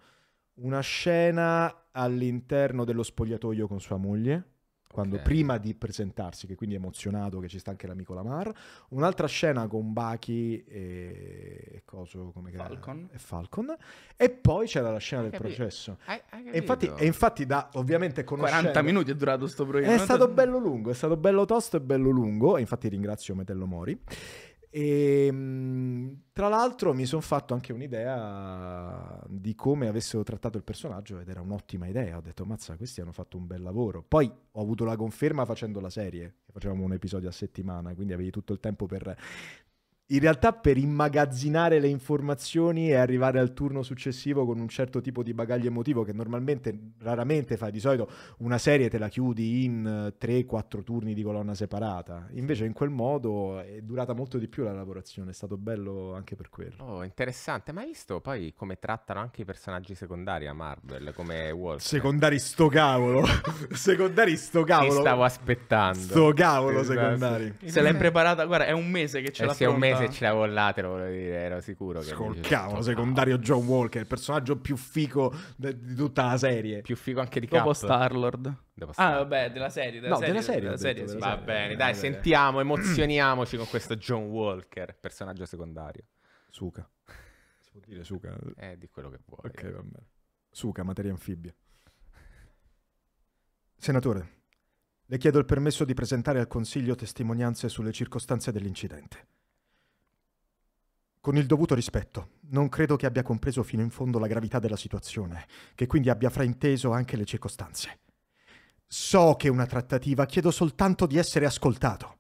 una scena all'interno dello spogliatoio con sua moglie quando okay. prima di presentarsi, che quindi è emozionato che ci sta anche l'amico Lamar. Un'altra scena con Bachi e coso come Falcon. Era? E Falcon. E poi c'era la scena del processo. Hai, hai e, infatti, e infatti, da ovviamente conoscendo 40 minuti è durato questo progetto. È stato bello lungo, è stato bello tosto e bello lungo. E infatti ringrazio Metello Mori. E, ehm, tra l'altro mi sono fatto anche un'idea di come avessero trattato il personaggio ed era un'ottima idea. Ho detto, mazza, questi hanno fatto un bel lavoro. Poi ho avuto la conferma facendo la serie, facevamo un episodio a settimana, quindi avevi tutto il tempo per in realtà per immagazzinare le informazioni e arrivare al turno successivo con un certo tipo di bagaglio emotivo che normalmente raramente fai, di solito una serie te la chiudi in 3-4 eh, turni di colonna separata, invece in quel modo è durata molto di più la lavorazione, è stato bello anche per quello. Oh, interessante, ma hai visto poi come trattano anche i personaggi secondari a Marvel, come Wolf? Secondari sto cavolo, secondari sto cavolo. Ti stavo aspettando. Sto cavolo esatto. secondari. Se l'hai preparata, guarda, è un mese che ce eh, l'ha sì, se ce l'avevo là, te lo volevo dire, ero sicuro. Scolcavolo, secondario John Walker, il personaggio più fico di tutta la serie. Più fico anche di Cap. Dopo ah, Star-Lord. Ah, vabbè, della serie. Della no, serie, della serie. Della serie, sì. della Va serie. bene, dai, eh, sentiamo, emozioniamoci con questo John Walker, personaggio secondario. Suka. Si può dire Suka? Eh, di quello che vuoi. Ok, va bene. Suka, materia anfibia. Senatore, le chiedo il permesso di presentare al Consiglio testimonianze sulle circostanze dell'incidente. Con il dovuto rispetto, non credo che abbia compreso fino in fondo la gravità della situazione, che quindi abbia frainteso anche le circostanze. So che è una trattativa, chiedo soltanto di essere ascoltato.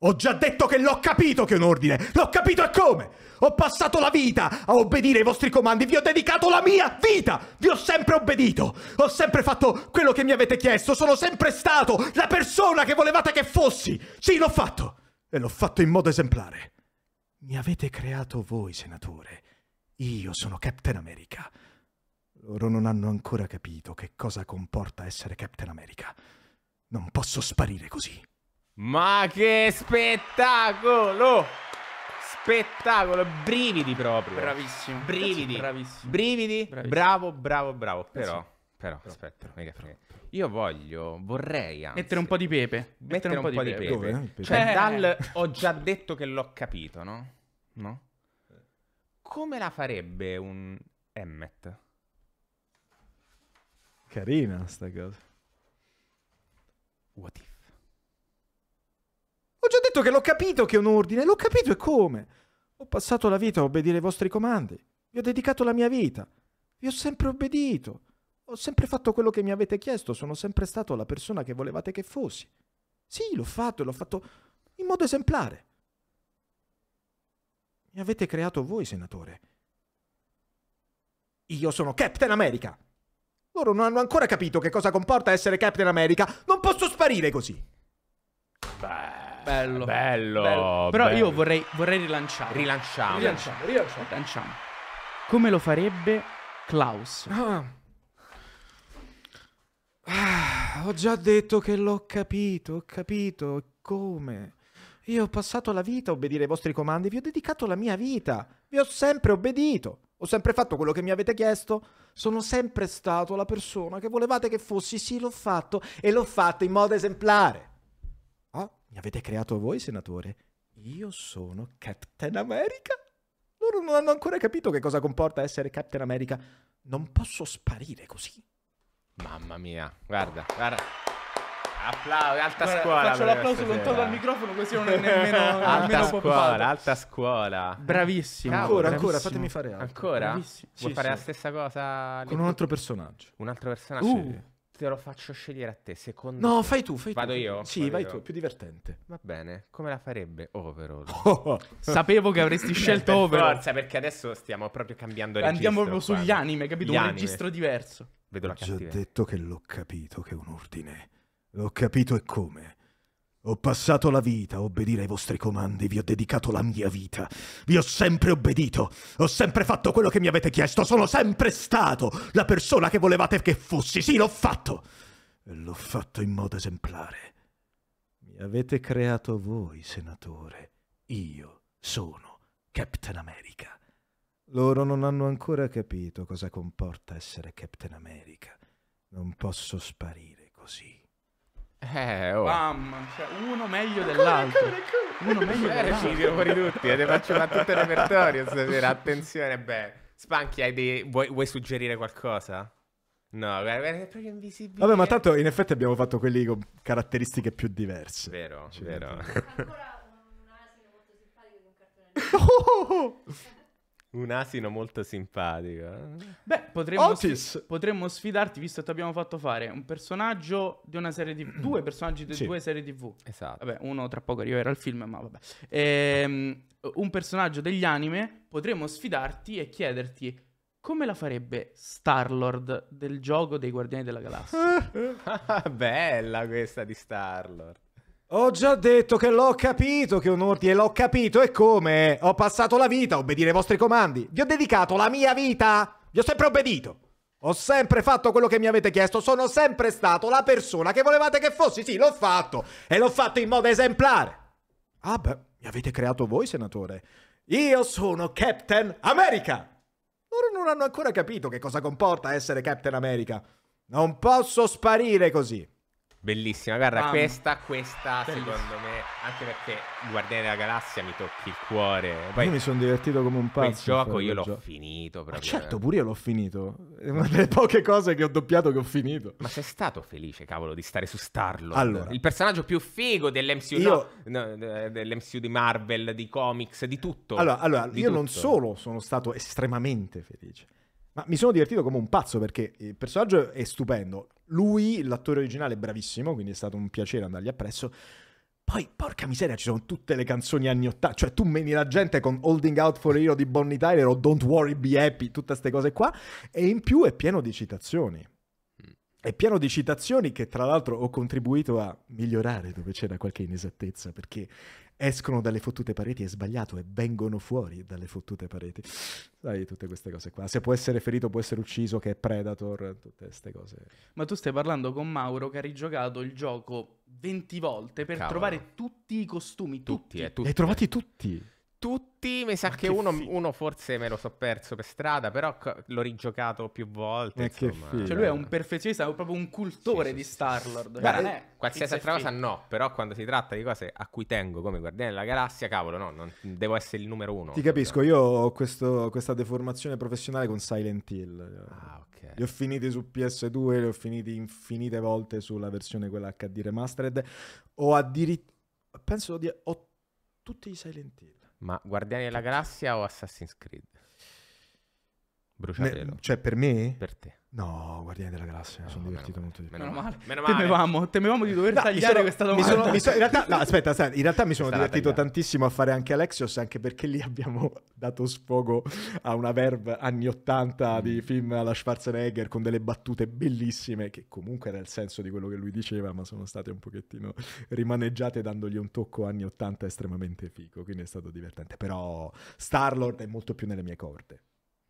Ho già detto che l'ho capito che è un ordine, l'ho capito e come! Ho passato la vita a obbedire ai vostri comandi, vi ho dedicato la mia vita! Vi ho sempre obbedito, ho sempre fatto quello che mi avete chiesto, sono sempre stato la persona che volevate che fossi! Sì, l'ho fatto! E l'ho fatto in modo esemplare. Mi avete creato voi, senatore. Io sono Captain America. Loro non hanno ancora capito che cosa comporta essere Captain America. Non posso sparire così. Ma che spettacolo! Spettacolo, brividi proprio. Bravissimo. Brividi. Bravissimo. Brividi. Bravissimo. Bravo, bravo, bravo. Però, però, però aspetta, però. Io voglio, vorrei anzi, Mettere un po' di pepe. Mettere, mettere un, po' di pepe. pepe. pepe? Cioè, cioè Dal, eh. ho già detto che l'ho capito, no? No? Come la farebbe un Emmet? Carina sta cosa. What if? Ho già detto che l'ho capito che è un ordine, l'ho capito e come? Ho passato la vita a obbedire ai vostri comandi. Vi ho dedicato la mia vita. Vi ho sempre obbedito. Ho sempre fatto quello che mi avete chiesto, sono sempre stato la persona che volevate che fossi. Sì, l'ho fatto e l'ho fatto in modo esemplare. Mi avete creato voi, senatore. Io sono Captain America. Loro non hanno ancora capito che cosa comporta essere Captain America. Non posso sparire così. Beh, bello. Bello. Però bello. io vorrei, vorrei rilanciare. Rilanciamo. Rilanciamo, rilanciamo. Rilanciamo. Come lo farebbe Klaus? Ah. Ah, ho già detto che l'ho capito, ho capito come. Io ho passato la vita a obbedire ai vostri comandi, vi ho dedicato la mia vita, vi ho sempre obbedito, ho sempre fatto quello che mi avete chiesto, sono sempre stato la persona che volevate che fossi, sì l'ho fatto e l'ho fatto in modo esemplare. Ah, mi avete creato voi, senatore? Io sono Captain America? Loro non hanno ancora capito che cosa comporta essere Captain America. Non posso sparire così. Mamma mia, guarda, guarda. Applauso, alta Guarda, scuola. Faccio l'applauso lontano dal microfono, così non è nemmeno alta nemmeno scuola, alta scuola. Bravissimo. ancora, bravissimo. ancora, fatemi fare altro. Ancora? Bravissimo. Vuoi sì, fare sì. la stessa cosa con un altro personaggio? Un altro personaggio. Uh. Te lo faccio scegliere a te, secondo No, te. fai tu, fai Vado tu. io? Sì, Vado vai io. tu, più divertente. Va bene, come la farebbe Overall? Oh, oh. Sapevo che avresti scelto Overall. Forza, perché adesso stiamo proprio cambiando registro. Andiamo proprio sugli anime, capito? Gli Un anime. registro diverso. Vedo Ho la cattiveria. Ho già detto che l'ho capito che è un ordine. L'ho capito e come. Ho passato la vita a obbedire ai vostri comandi, vi ho dedicato la mia vita. Vi ho sempre obbedito, ho sempre fatto quello che mi avete chiesto, sono sempre stato la persona che volevate che fossi. Sì, l'ho fatto. E l'ho fatto in modo esemplare. Mi avete creato voi, senatore. Io sono Captain America. Loro non hanno ancora capito cosa comporta essere Captain America. Non posso sparire così. Eh, oh. Mamma, cioè uno meglio ancora, dell'altro. Ancora, ancora. Uno meglio eh, dell'altro. Ci fuori tutti, eh, ne faccio una tutto il repertorio stasera. Attenzione, beh. Spanchi, dei... vuoi, vuoi suggerire qualcosa? No, guarda, è proprio invisibile. Vabbè, ma tanto in effetti abbiamo fatto quelli con caratteristiche più diverse. Vero, Ci vero. Ancora un asino molto simpatico di un cartone. Oh! Un asino molto simpatico. Eh. Beh, potremmo, sf- potremmo sfidarti, visto che ti abbiamo fatto fare un personaggio di una serie TV, due personaggi di sì. due serie TV. Esatto. Vabbè, uno tra poco arriverà al film, ma vabbè. Ehm, un personaggio degli anime, potremmo sfidarti e chiederti come la farebbe Star-Lord del gioco dei Guardiani della Galassia? Bella questa di Star-Lord. Ho già detto che l'ho capito che un ordine l'ho capito e come? Ho passato la vita a obbedire ai vostri comandi. Vi ho dedicato la mia vita. Vi ho sempre obbedito. Ho sempre fatto quello che mi avete chiesto. Sono sempre stato la persona che volevate che fossi. Sì, l'ho fatto. E l'ho fatto in modo esemplare. Ah, beh, mi avete creato voi, senatore. Io sono Captain America. Loro non hanno ancora capito che cosa comporta essere Captain America. Non posso sparire così. Bellissima, guarda, um, questa, questa bellissima. secondo me, anche perché Guardiani della Galassia mi tocchi il cuore. Poi, io mi sono divertito come un pazzo. Il gioco io l'ho gioco. finito proprio. Ma certo, pure io l'ho finito. È una delle poche cose che ho doppiato che ho finito. Ma sei stato felice, cavolo, di stare su Starlo. Allora. Il personaggio più figo dell'MCU, io... no, dell'MCU di Marvel, di comics, di tutto. Allora, allora di io tutto. non solo sono stato estremamente felice, ma mi sono divertito come un pazzo perché il personaggio è stupendo. Lui, l'attore originale, è bravissimo, quindi è stato un piacere andargli appresso. Poi, porca miseria, ci sono tutte le canzoni anni 80. Cioè, tu meni la gente con Holding Out for a Hero di Bonnie Tyler o Don't Worry Be Happy, tutte queste cose qua. E in più è pieno di citazioni. Mm. È pieno di citazioni che, tra l'altro, ho contribuito a migliorare dove c'era qualche inesattezza, perché escono dalle fottute pareti, è sbagliato, e vengono fuori dalle fottute pareti. Sai, tutte queste cose qua. Se può essere ferito, può essere ucciso, che è Predator, tutte queste cose. Ma tu stai parlando con Mauro che ha rigiocato il gioco 20 volte per Cavolo. trovare tutti i costumi, tutti. tutti. Eh, tutti. Li hai trovati eh. tutti tutti, mi sa che, che, uno, uno forse me lo so perso per strada, però l'ho rigiocato più volte. Cioè lui è un perfezionista, è proprio un cultore sì, di sì, Star-Lord. Beh, qualsiasi altra cosa no, però quando si tratta di cose a cui tengo come Guardiani della Galassia, cavolo, no, non, devo essere il numero uno. Ti capisco, cioè. io ho questo, questa deformazione professionale con Silent Hill. Ah, ok. Li ho finiti su PS2, li ho finiti infinite volte sulla versione quella HD remastered. Ho addirittura, penso di... ho tutti i Silent Hill. Ma Guardiani della Galassia o Assassin's Creed? Bruciapelo. cioè, per me? Per te. No, Guardiani della Galassia, mi no, sono divertito meno, molto di più. Meno male. Meno male. Temevamo, temevamo, di dover no, tagliare sono, questa domanda. Sono, mi so, in realtà, no, aspetta, aspetta, in realtà mi sono divertito tantissimo a fare anche Alexios, anche perché lì abbiamo dato sfogo a una verve anni 80 mm. di film alla Schwarzenegger con delle battute bellissime, che comunque era il senso di quello che lui diceva, ma sono state un pochettino rimaneggiate dandogli un tocco anni 80 estremamente fico, quindi è stato divertente. Però Star-Lord è molto più nelle mie corde.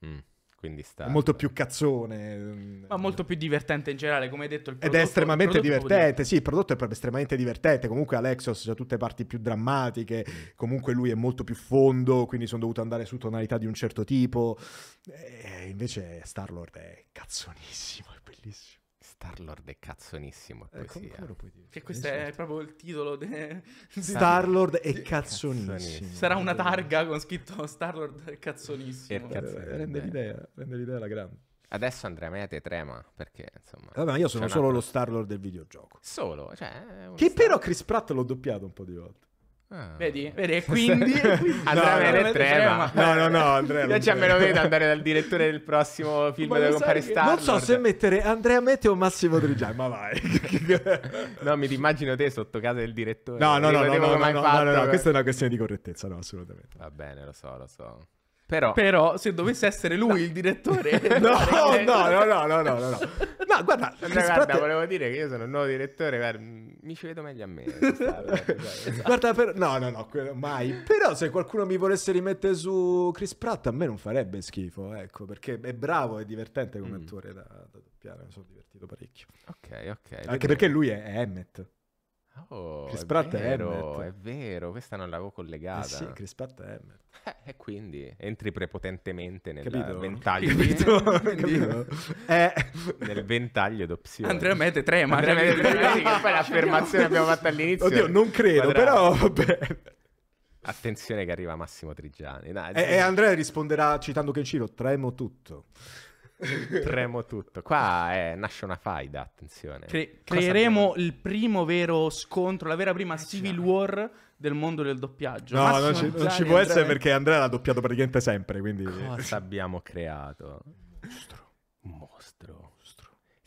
Mm quindi sta... È molto più cazzone. Ma mm, molto più divertente in generale, come hai detto. Il prodotto, Ed è estremamente divertente, sì, il prodotto è proprio estremamente divertente. Comunque Alexos ha tutte parti più drammatiche, comunque lui è molto più fondo, quindi sono dovuto andare su tonalità di un certo tipo. E invece Star-Lord è cazzonissimo, è bellissimo. Star Lord è cazzonissimo. Eh, come, come che questo è esatto. proprio il titolo. De... Lord è cazzonissimo. cazzonissimo. Sarà una targa con scritto Star Lord è cazzonissimo. cazzonissimo. Eh, rende, l'idea, rende l'idea la grande. Adesso Andrea Mea te trema perché insomma. Vabbè, io sono solo altro... lo Lord del videogioco. Solo, cioè, Che Star... però Chris Pratt l'ho doppiato un po' di volte. Ah. Vedi? Vedi? E quindi, Andrea andrà bene no, trema. No, no, no, Andrea. Io già me lo vedo andare dal direttore del prossimo film ma dove compare che... Star. Non so se mettere Andrea Mete o Massimo Trigiani, ma vai. no, mi immagino te sotto casa del direttore. No, no, no, no, no, no, no, no, eh. no, questa è una questione di correttezza, no, assolutamente. Va bene, lo so, lo so. Però... Però... se dovesse essere lui no. il direttore... no, no, no, no, no, no, no, no. guarda, no, guarda Pratt... volevo dire che io sono il nuovo direttore, guarda, mi ci vedo meglio a me. guarda, per... no, no, no, mai. Però se qualcuno mi volesse rimettere su Chris Pratt, a me non farebbe schifo, ecco, perché è bravo, e divertente come mm. attore da, da doppiare, mi sono divertito parecchio. Ok, ok. Anche vedremo. perché lui è Emmet. Oh, è vero, è vero, questa non l'avevo collegata. Eh sì, Chris Pratt è Emmett. Eh, e quindi entri prepotentemente nel capito? ventaglio. Capito? capito? Eh. Nel ventaglio d'opzioni. Andrea mette trema, ma Andrea cioè, mette tre, che poi l'affermazione che abbiamo fatto all'inizio. Oddio, non credo, quadrato. però vabbè. Attenzione che arriva Massimo Trigiani. Dai, e, e, Andrea risponderà citando Kenshiro, tremo tutto. Tremo tutto. Qua è, eh, nasce una faida, attenzione. Cre- creeremo il primo vero scontro, la vera prima eh, civil war del mondo del doppiaggio. No, Massimo non ci, non ci può essere perché Andrea l'ha doppiato praticamente sempre, quindi... Cosa abbiamo creato? mostro. Un mostro.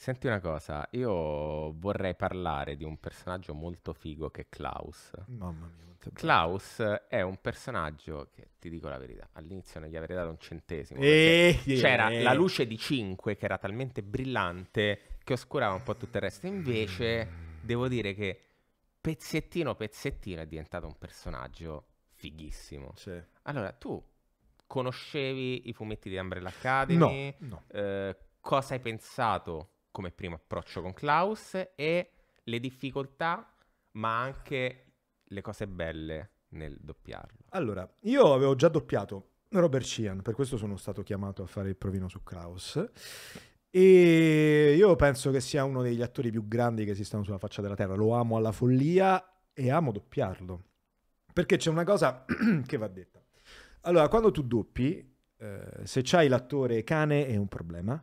Senti una cosa, io vorrei parlare di un personaggio molto figo che è Klaus. Mamma mia, quanto è Klaus è un personaggio che, ti dico la verità, all'inizio non gli avrei dato un centesimo. Eh, yeah. Eh, c'era eh. la luce di 5 che era talmente brillante che oscurava un po' tutto il resto. Invece, devo dire che pezzettino pezzettino è diventato un personaggio fighissimo. Sì. Allora, tu conoscevi i fumetti di Umbrella Academy? No, no. Eh, cosa hai pensato come primo approccio con Klaus e le difficoltà, ma anche le cose belle nel doppiarlo. Allora, io avevo già doppiato Robert Sheehan, per questo sono stato chiamato a fare il provino su Klaus. E io penso che sia uno degli attori più grandi che esistano sulla faccia della Terra. Lo amo alla follia e amo doppiarlo. Perché c'è una cosa che va detta. Allora, quando tu doppi, eh, se c'hai l'attore cane è un problema,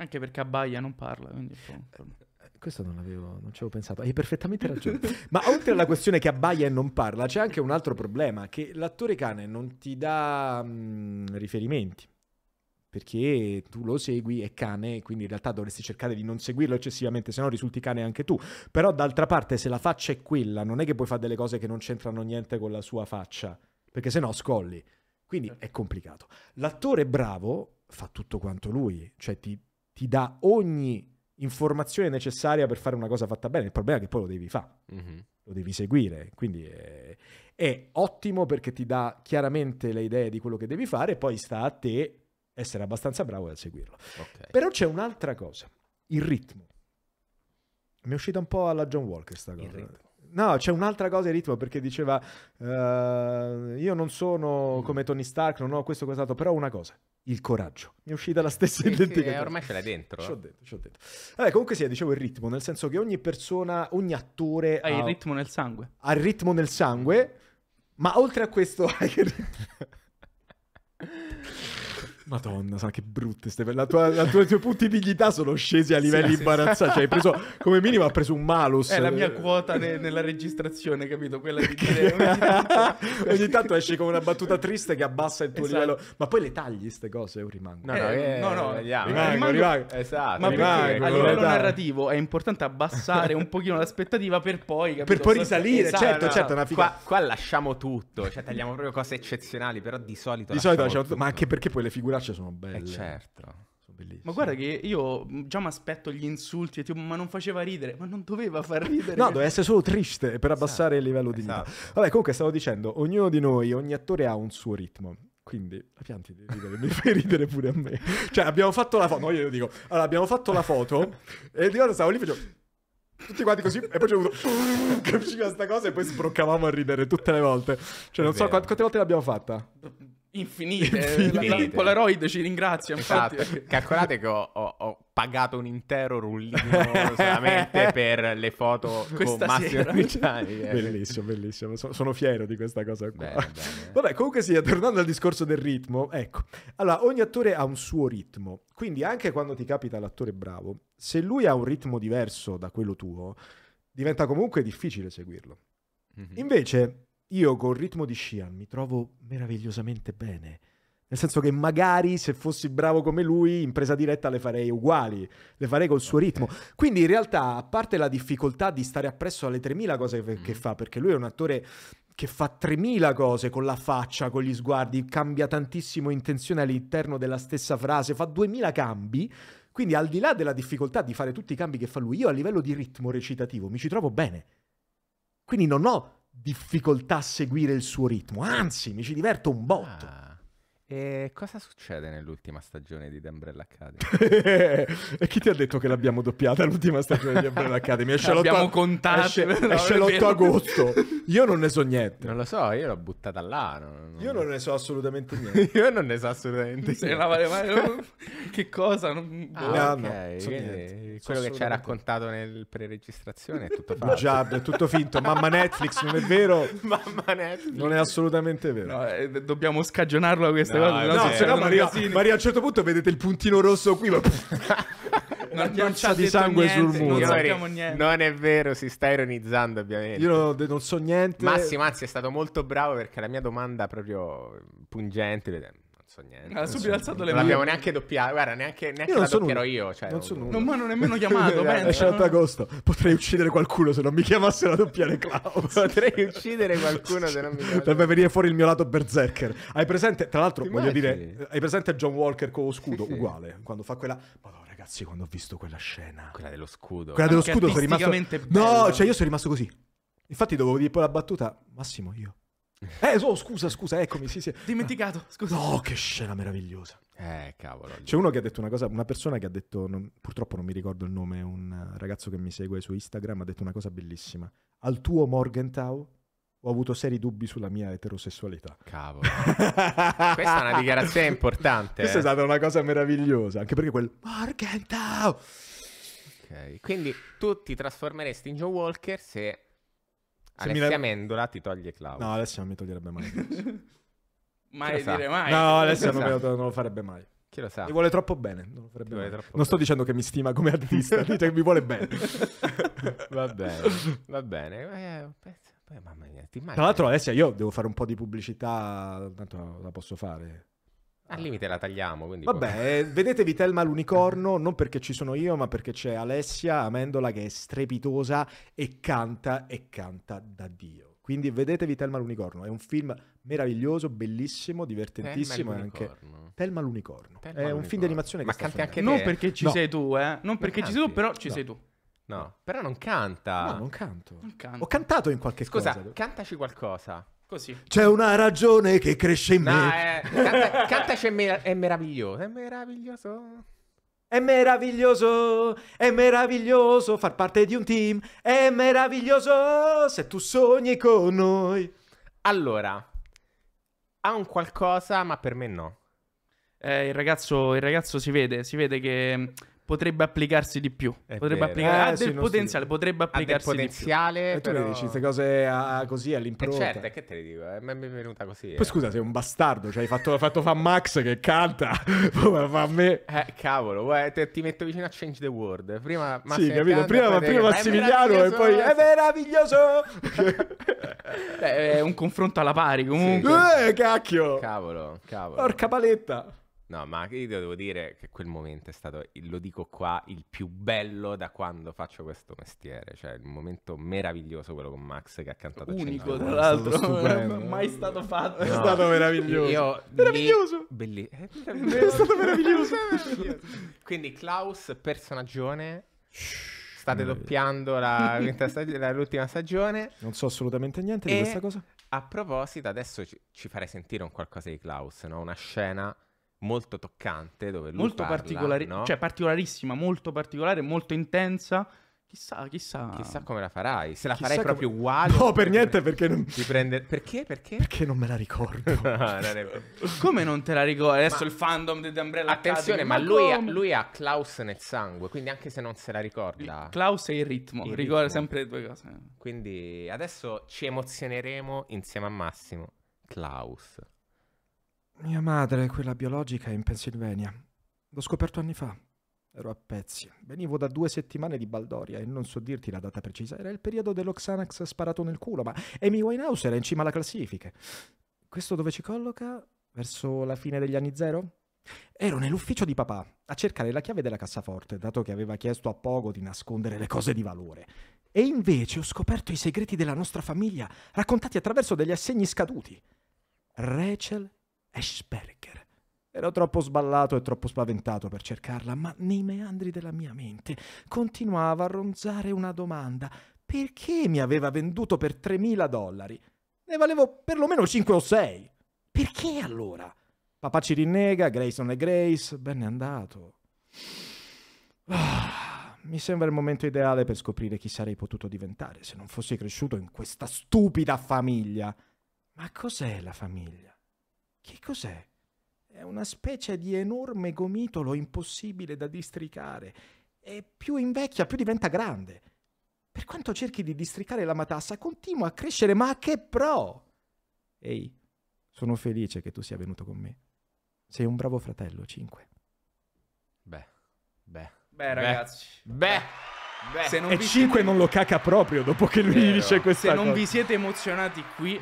anche perché Abbaia non parla, quindi... Eh, eh, questo non avevo, non ci avevo pensato, hai perfettamente ragione. Ma oltre alla questione che abbaia e non parla, c'è anche un altro problema, che l'attore cane non ti dà mh, mm, riferimenti, perché tu lo segui, è cane, quindi in realtà dovresti cercare di non seguirlo eccessivamente, se no risulti cane anche tu. Però d'altra parte, se la faccia è quella, non è che puoi fare delle cose che non c'entrano niente con la sua faccia, perché se no scolli. Quindi è complicato. L'attore bravo fa tutto quanto lui, cioè ti, ti dà ogni informazione necessaria per fare una cosa fatta bene. Il problema è che poi lo devi fare, mm-hmm. lo devi seguire. Quindi è, è, ottimo perché ti dà chiaramente le idee di quello che devi fare, poi sta a te essere abbastanza bravo a seguirlo. Okay. Però c'è un'altra cosa, il ritmo. Mi è uscita un po' alla John Walker questa cosa. No, c'è un'altra cosa in ritmo perché diceva uh, io non sono mm. come Tony Stark, non ho questo, quest'altro, però una cosa, il coraggio. Mi è uscita la stessa sì, identica. Eh, sì, ormai ce l'hai dentro. Ci ho eh. detto, ci ho detto. Vabbè, comunque sia, dicevo il ritmo, nel senso che ogni persona, ogni attore... Ha, ha il ritmo nel sangue. Ha il ritmo nel sangue, ma oltre a questo ha il ritmo... Madonna, sa che brutte ste... La tua, la tua, I tuoi punti di dignità sono scesi a livelli sì, imbarazzanti. Cioè, hai preso, come minimo, ha preso un malus. È la mia quota ne, nella registrazione, capito? Quella di dire... Ogni tanto... ogni tanto esci con una battuta triste che abbassa il tuo esatto. livello. Ma poi le tagli queste cose o rimango? No, no, eh, eh no, no, rimango, eh. rimango, rimango, Esatto. Ma rimango, a livello narrativo è importante abbassare un pochino l'aspettativa per poi... Capito? Per poi risalire, esatto, certo, no, certo. No. Qua, qua, lasciamo tutto, cioè tagliamo proprio cose eccezionali, però di solito... Di solito lasciamo tutto, tutto, ma anche perché poi le figure braccia sono belle. Eh certo. Bellissimo. Ma guarda che io mm, già mi aspetto gli insulti, tipo, ma non faceva ridere, ma non doveva far ridere. No, doveva essere solo triste per esatto, abbassare esatto. il livello di esatto. vita. Vabbè, comunque stavo dicendo, ognuno di noi, ogni attore ha un suo ritmo. Quindi, la pianti di ridere, mi fai ridere pure a me. Cioè, abbiamo fatto la foto, no, io dico, allora abbiamo fatto la foto e di ora stavo lì facevo... Tutti quanti così, e poi c'è avuto. Capiva questa cosa, e poi sbroccavamo a ridere tutte le volte. Cioè, non so quante volte l'abbiamo fatta. Infinite. Infinite. Eh, la, la Polaroid ci ringrazia. Esatto. Calcolate che ho, ho, ho, pagato un intero rullino solamente per le foto questa con Massimo Ricciani. Eh. Bellissimo, bellissimo. So, sono fiero di questa cosa qua. Bene, bene. Vabbè, comunque sia, tornando al discorso del ritmo, ecco. Allora, ogni attore ha un suo ritmo. Quindi anche quando ti capita l'attore bravo, se lui ha un ritmo diverso da quello tuo, diventa comunque difficile seguirlo. Mm-hmm. Invece io col ritmo di Shian mi trovo meravigliosamente bene. Nel senso che magari se fossi bravo come lui, in presa diretta le farei uguali, le farei col suo ritmo. Quindi in realtà, a parte la difficoltà di stare appresso alle 3000 cose che, che mm. fa, perché lui è un attore che fa 3000 cose con la faccia, con gli sguardi, cambia tantissimo intenzione all'interno della stessa frase, fa 2000 cambi. Quindi al di là della difficoltà di fare tutti i cambi che fa lui, io a livello di ritmo recitativo mi ci trovo bene. Quindi non ho difficoltà a seguire il suo ritmo, anzi mi ci diverto un botto. Ah. E cosa succede nell'ultima stagione di The Umbrella Academy? e chi ti ha detto che l'abbiamo doppiata l'ultima stagione di Umbrella Academy? Esce l'abbiamo contato. Esce, no, esce l'8 agosto. Io non ne so niente. Non lo so, io l'ho buttata là. Non, non... Io non ne so assolutamente niente. io non ne so assolutamente niente. Vale che cosa? Non... Ah, boh, no, okay. no, so Quello so che ci hai raccontato nel pre-registrazione è tutto falso. Già, è tutto finto. Mamma Netflix, non è vero. Mamma Netflix. Non è assolutamente vero. No, eh, dobbiamo scagionarlo a questa no, no, no, se no Maria, Maria, a un certo punto vedete il puntino rosso qui. Ma... Una ghiaccia di sangue niente, sul muro. Non sappiamo niente. Non è vero, si sta ironizzando, ovviamente. Io non, non so niente. Massimo, anzi, è stato molto bravo perché la mia domanda proprio pungente so niente. Ah, subito so, alzato le mani. Non abbiamo neanche doppiato. Guarda, neanche, neanche io la doppierò nulla. io. Cioè, non so nulla. Non mi hanno nemmeno chiamato. pensa, no? agosto. Potrei uccidere qualcuno se non mi chiamassero a doppiare Klaus. Potrei uccidere qualcuno se non mi chiamassero. Dovrebbe venire fuori il mio lato berserker. Hai presente, tra l'altro, Ti voglio immagini? dire, hai presente John Walker con lo scudo? Sì, Uguale. Quando fa quella... Madonna, ragazzi, quando ho visto quella scena. Quella dello scudo. Quella dello scudo sono rimasto... Bello. No, cioè io sono rimasto così. Infatti dovevo dire poi la battuta, Massimo, io eh, oh, scusa, scusa, eccomi, sì, sì. Dimenticato, ah, scusa. Oh, che scena meravigliosa. Eh, cavolo. C'è uno che ha detto una cosa, una persona che ha detto, non, purtroppo non mi ricordo il nome, un ragazzo che mi segue su Instagram ha detto una cosa bellissima. Al tuo Morgenthau ho avuto seri dubbi sulla mia eterosessualità. Cavolo. Questa è una dichiarazione importante. Questa è eh. stata una cosa meravigliosa, anche perché quel Morgenthau... Ok, quindi tu ti trasformeresti in Joe Walker se se Alessia la... Mendola ti toglie Klaus. No, Alessia non mi toglierebbe mai. mai dire mai. No, Alessia non, non, lo farebbe mai. Chi lo sa? Mi vuole troppo bene. Non, troppo non bene. sto dicendo che mi stima come artista, dite che mi vuole bene. va bene, va bene. Eh, pezzo. mamma mia, ti Tra l'altro, Alessia, io devo fare un po' di pubblicità, tanto la posso fare. Al limite la tagliamo, quindi... Vabbè, poi... Eh, vedetevi Telma l'unicorno, non perché ci sono io, ma perché c'è Alessia Amendola che è strepitosa e canta, e canta da Dio. Quindi vedetevi Telma l'unicorno, è un film meraviglioso, bellissimo, divertentissimo Telma anche. Telma l'unicorno. Telma è l'unicorno. un film di animazione ma che Ma canti anche te. Non perché ci no. sei tu, eh. Non perché non ci sei tu, però ci no. sei tu. No, però non canta. No, non canto. Non canto. Ho cantato in qualche Scusa, cosa. Scusa, cantaci qualcosa. Così. C'è una ragione che cresce in nah, me. Eh, canta, cantaci è, mer- è meraviglioso. È meraviglioso. È meraviglioso, è meraviglioso far parte di un team. È meraviglioso se tu sogni con noi. Allora, ha un qualcosa, ma per me no. Eh, il, ragazzo, il, ragazzo, si vede, si vede che potrebbe applicarsi di più. È potrebbe vero. eh, ha del potenziale, sì. potrebbe applicarsi ha del potenziale, di più. E eh, tu però... le dici queste cose a, ah, così all'impronta. Eh certo, che te le dico, è eh, mi è venuta così. Eh. Poi scusa, sei un bastardo, cioè hai fatto, fatto fa Max che canta, poi fa me. Eh, cavolo, guarda, te, ti metto vicino a Change the World. Prima Max Sì, capito, canta, prima, prima Massimiliano e poi è meraviglioso. Beh, è un confronto alla pari comunque. Sì. Eh, cacchio. Cavolo, cavolo. Porca paletta. No, ma io devo dire che quel momento è stato, lo dico qua, il più bello da quando faccio questo mestiere. Cioè, il momento meraviglioso quello con Max che ha cantato Unico, tra l'altro, mai stato fatto. No, è stato meraviglioso. Io, meraviglioso. Belli- eh, è, meraviglioso. è stato meraviglioso. Quindi Klaus, personaggione... State doppiando la, la, l'ultima stagione. Non so assolutamente niente di questa cosa. A proposito, adesso ci, ci farei sentire un qualcosa di Klaus, no? una scena molto toccante, dove lui molto parla, particolare, no? cioè particolarissima, molto particolare, molto intensa. Chissà, chissà. Chissà come la farai. Se la chissà farai proprio uguale. No, per niente perché non. Ti prende... Perché? Perché? Perché non me la ricordo. no, non è... come non te la ricordo? Adesso ma... il fandom di Umbrella Attenzione, Academy, ma, lui, ha, lui, ha, Klaus nel sangue, quindi anche se non se la ricorda. Klaus e il ritmo. Il Ricorda ritmo. sempre le due cose. Quindi adesso ci emozioneremo insieme a Massimo. Klaus. Mia madre, quella biologica, è in Pennsylvania. L'ho scoperto anni fa. Ero a pezzi. Venivo da due settimane di Baldoria e non so dirti la data precisa. Era il periodo dell'Oxanax sparato nel culo, ma Amy Winehouse era in cima alla classifica. Questo dove ci colloca? Verso la fine degli anni zero? Ero nell'ufficio di papà a cercare la chiave della cassaforte, dato che aveva chiesto a Pogo di nascondere le cose di valore. E invece ho scoperto i segreti della nostra famiglia, raccontati attraverso degli assegni scaduti. Rachel Eschberger. Ero troppo sballato e troppo spaventato per cercarla, ma nei meandri della mia mente continuava a ronzare una domanda. Perché mi aveva venduto per 3.000 dollari? Ne valevo perlomeno 5 o 6. Perché allora? Papà ci rinnega, Grayson e Grace, ben è andato. Ah, mi sembra il momento ideale per scoprire chi sarei potuto diventare se non fossi cresciuto in questa stupida famiglia. Ma cos'è la famiglia? Che cos'è? È una specie di enorme gomitolo impossibile da districare. E più invecchia, più diventa grande. Per quanto cerchi di districare la matassa, continua a crescere, ma a che pro! Ehi, sono felice che tu sia venuto con me. Sei un bravo fratello, Cinque. Beh, beh. Beh, ragazzi. Beh. beh. beh. e Cinque siete... non lo caca proprio dopo che lui Vero. dice questa cosa. Se non cosa. vi siete emozionati qui,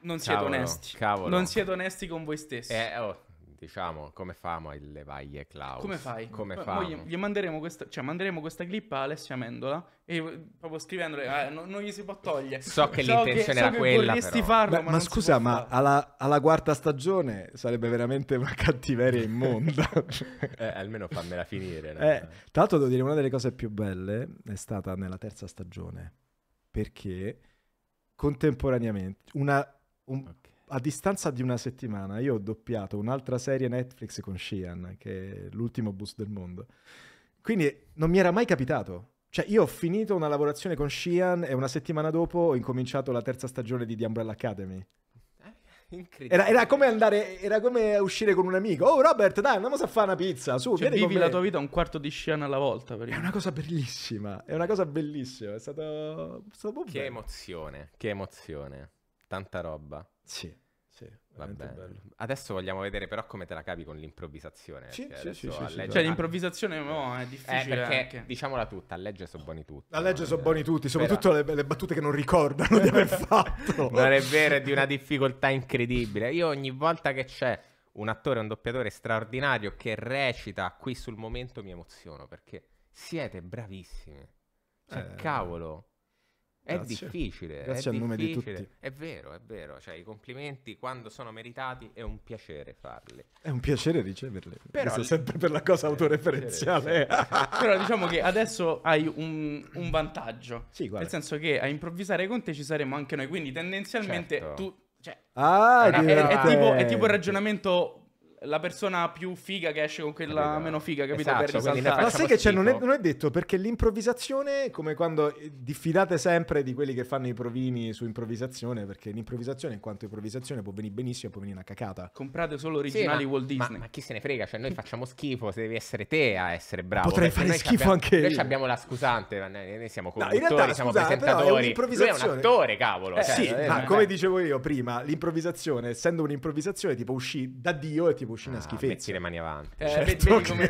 non siete cavolo, onesti. Cavolo. Non siete onesti con voi stessi. Eh, oh, diciamo, come famo a levaglie Klaus? Come fai? Come Ma, Gli, gli manderemo, questa, cioè, manderemo questa clip a Alessia Mendola e eh, proprio scrivendole, eh, non, non, gli si può togliere. So che so l'intenzione che, era so quella. Però. Farlo, Beh, ma, ma scusa, ma alla, alla, quarta stagione sarebbe veramente una cattiveria immonda. eh, almeno fammela finire. No? Eh, tra l'altro, devo dire, una delle cose più belle è stata nella terza stagione perché contemporaneamente una un, okay. A distanza di una settimana io ho doppiato un'altra serie Netflix con Sheehan, che è l'ultimo boost del mondo. Quindi non mi era mai capitato. Cioè, io ho finito una lavorazione con Sheehan e una settimana dopo ho incominciato la terza stagione di The Umbrella Academy. Era, era, come andare, era come uscire con un amico. Oh, Robert, dai, andiamo a fare una pizza. Su, cioè, vivi la tua vita un quarto di scena alla volta. È una cosa bellissima. È una cosa bellissima. È stato, è stato Che bello. emozione, che emozione. Tanta roba. Sì. Sì, Va bene. Bello. Adesso vogliamo vedere però come te la cavi con l'improvvisazione. Sì, sì, sì, legge... Cioè l'improvvisazione no, oh, è difficile. Eh, perché, anche. diciamola tutta, a legge sono buoni tutti. A legge no? sono eh, buoni tutti, soprattutto le, le, battute che non ricordano di aver fatto. non è vero, è di una difficoltà incredibile. Io ogni volta che c'è un attore, un doppiatore straordinario che recita qui sul momento mi emoziono perché siete bravissimi. Cioè, eh, cavolo. È difficile. Grazie è al difficile. nome di tutti. È vero, è vero. Cioè, i complimenti quando sono meritati è un piacere farli. È un piacere riceverli. Però Questo sempre per la cosa autoreferenziale. Però diciamo che adesso hai un, un vantaggio. Sì, Nel senso che a improvvisare con te ci saremo anche noi. Quindi tendenzialmente certo. tu... Cioè, ah, è, è, è, tipo, è tipo il ragionamento la persona più figa che esce con quella capito. meno figa, capito? Esatto, per risaltare. Ma sai che cioè, non, è, non, è, detto perché l'improvvisazione, come quando eh, diffidate sempre di quelli che fanno i provini su improvvisazione, perché l'improvvisazione, in quanto improvvisazione, può venire benissimo, e può venire una cacata. Comprate solo originali sì, ma, Walt Disney. Ma, ma, chi se ne frega? Cioè, noi facciamo schifo, se devi essere te a essere bravo. Potrei fare schifo abbiamo, anche noi io. Noi abbiamo la scusante, ma noi siamo conduttori, no, realtà, siamo scusate, presentatori. Però è, è un attore, cavolo. Eh, cioè, sì, eh, ma eh. come dicevo io prima, l'improvvisazione, essendo un'improvvisazione, tipo uscì da Dio e tipo può uscire una ah, schifezza. Metti le mani avanti. Eh, certo vedi, come,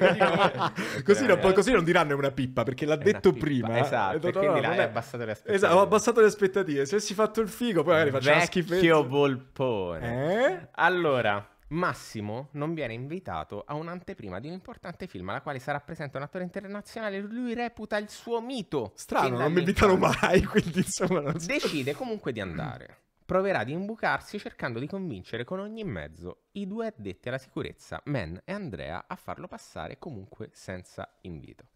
così, non, eh. così non diranno una pippa, perché l'ha detto prima. Eh. Esatto, detto, quindi no, l'hai esatto, abbassato le aspettative. Esatto, ho abbassato le aspettative. Se avessi fatto il figo, poi magari faccio una schifezza. Vecchio volpone. Eh? Allora... Massimo non viene invitato a un'anteprima di un importante film alla quale sarà presente un attore internazionale. Lui reputa il suo mito. Strano, non mi invitano mai, quindi insomma. So. Decide comunque di andare proverà ad imbucarsi cercando di convincere con ogni mezzo i due addetti alla sicurezza, Man e Andrea, a farlo passare comunque senza invito.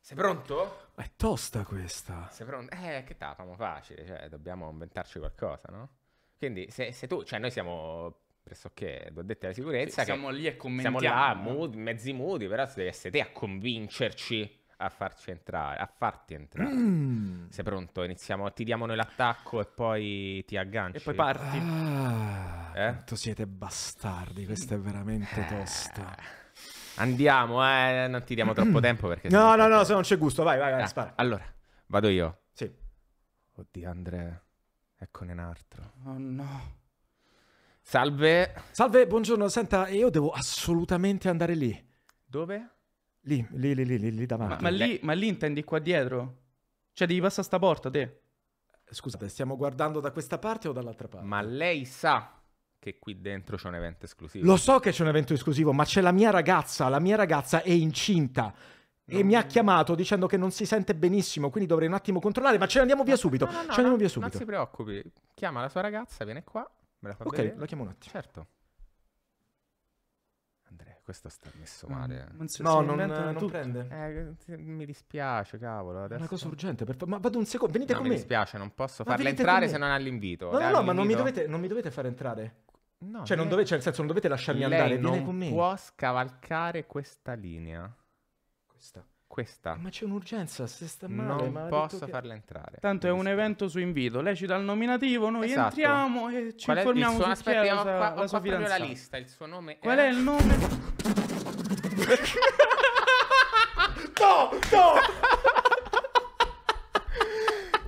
Sei pronto? È tosta questa. Sei pronto? Eh, che tapamo facile, cioè dobbiamo inventarci qualcosa, no? Quindi se, se tu, cioè noi siamo pressoché due addetti alla sicurezza. Sì, siamo lì e commentiamo. Siamo là, mood, mezzi muti, però devi essere te a convincerci a farci entrare, a farti entrare. Mm. Sei pronto? Iniziamo, ti diamo noi l'attacco e poi ti agganci. E poi parti. Ah, eh? Quanto siete bastardi, questa è veramente eh. tosta. Andiamo, eh, non ti diamo troppo mm. tempo perché... No, no, no, se non c'è gusto, vai, vai, vai, ah, spara. Allora, vado io. Sì. Oddio, Andrea, eccone un altro. Oh no. Salve. Salve, buongiorno. Senta, io devo assolutamente andare lì. Dove? Lì, lì, lì, lì, lì davanti. Ma, ma, lì, ma lì intendi qua dietro? Cioè devi passare sta porta, te? Scusate, stiamo guardando da questa parte o dall'altra parte? Ma lei sa che qui dentro c'è un evento esclusivo. Lo so che c'è un evento esclusivo, ma c'è la mia ragazza, la mia ragazza è incinta. No. E mi ha chiamato dicendo che non si sente benissimo, quindi dovrei un attimo controllare, ma ce ne andiamo via subito. No, no, ce ne andiamo via subito. Non si preoccupi, chiama la sua ragazza, viene qua, me la fa Ok, vedere. la chiamo un attimo. Certo questo sta messo mm. male. Mm, non so, no, non, eh, non tutto. prende. Eh, mi dispiace, cavolo. Adesso... Una cosa urgente, per ma vado un secondo. Venite no, con mi me. Mi dispiace, non posso ma farla entrare se non ha l'invito. No, Dai, no, no, ma non mi, dovete, non mi dovete far entrare. No, cioè, lei... non dovete, cioè, nel senso, non dovete lasciarmi lei andare. Viene non con me. può scavalcare questa linea. Questa questa. Ma c'è un'urgenza, se sta male. Non posso che... farla entrare. Tanto è un evento su invito. Lei ci dà il nominativo, noi esatto. entriamo e ci Qual informiamo su Aspetta, chi è la, qua, la sua fidanzata. la lista, il suo nome Qual è, è il nome? no, no!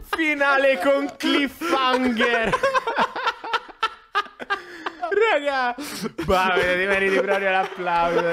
Finale con cliffhanger. Raga, va, mi meriti proprio l'applauso.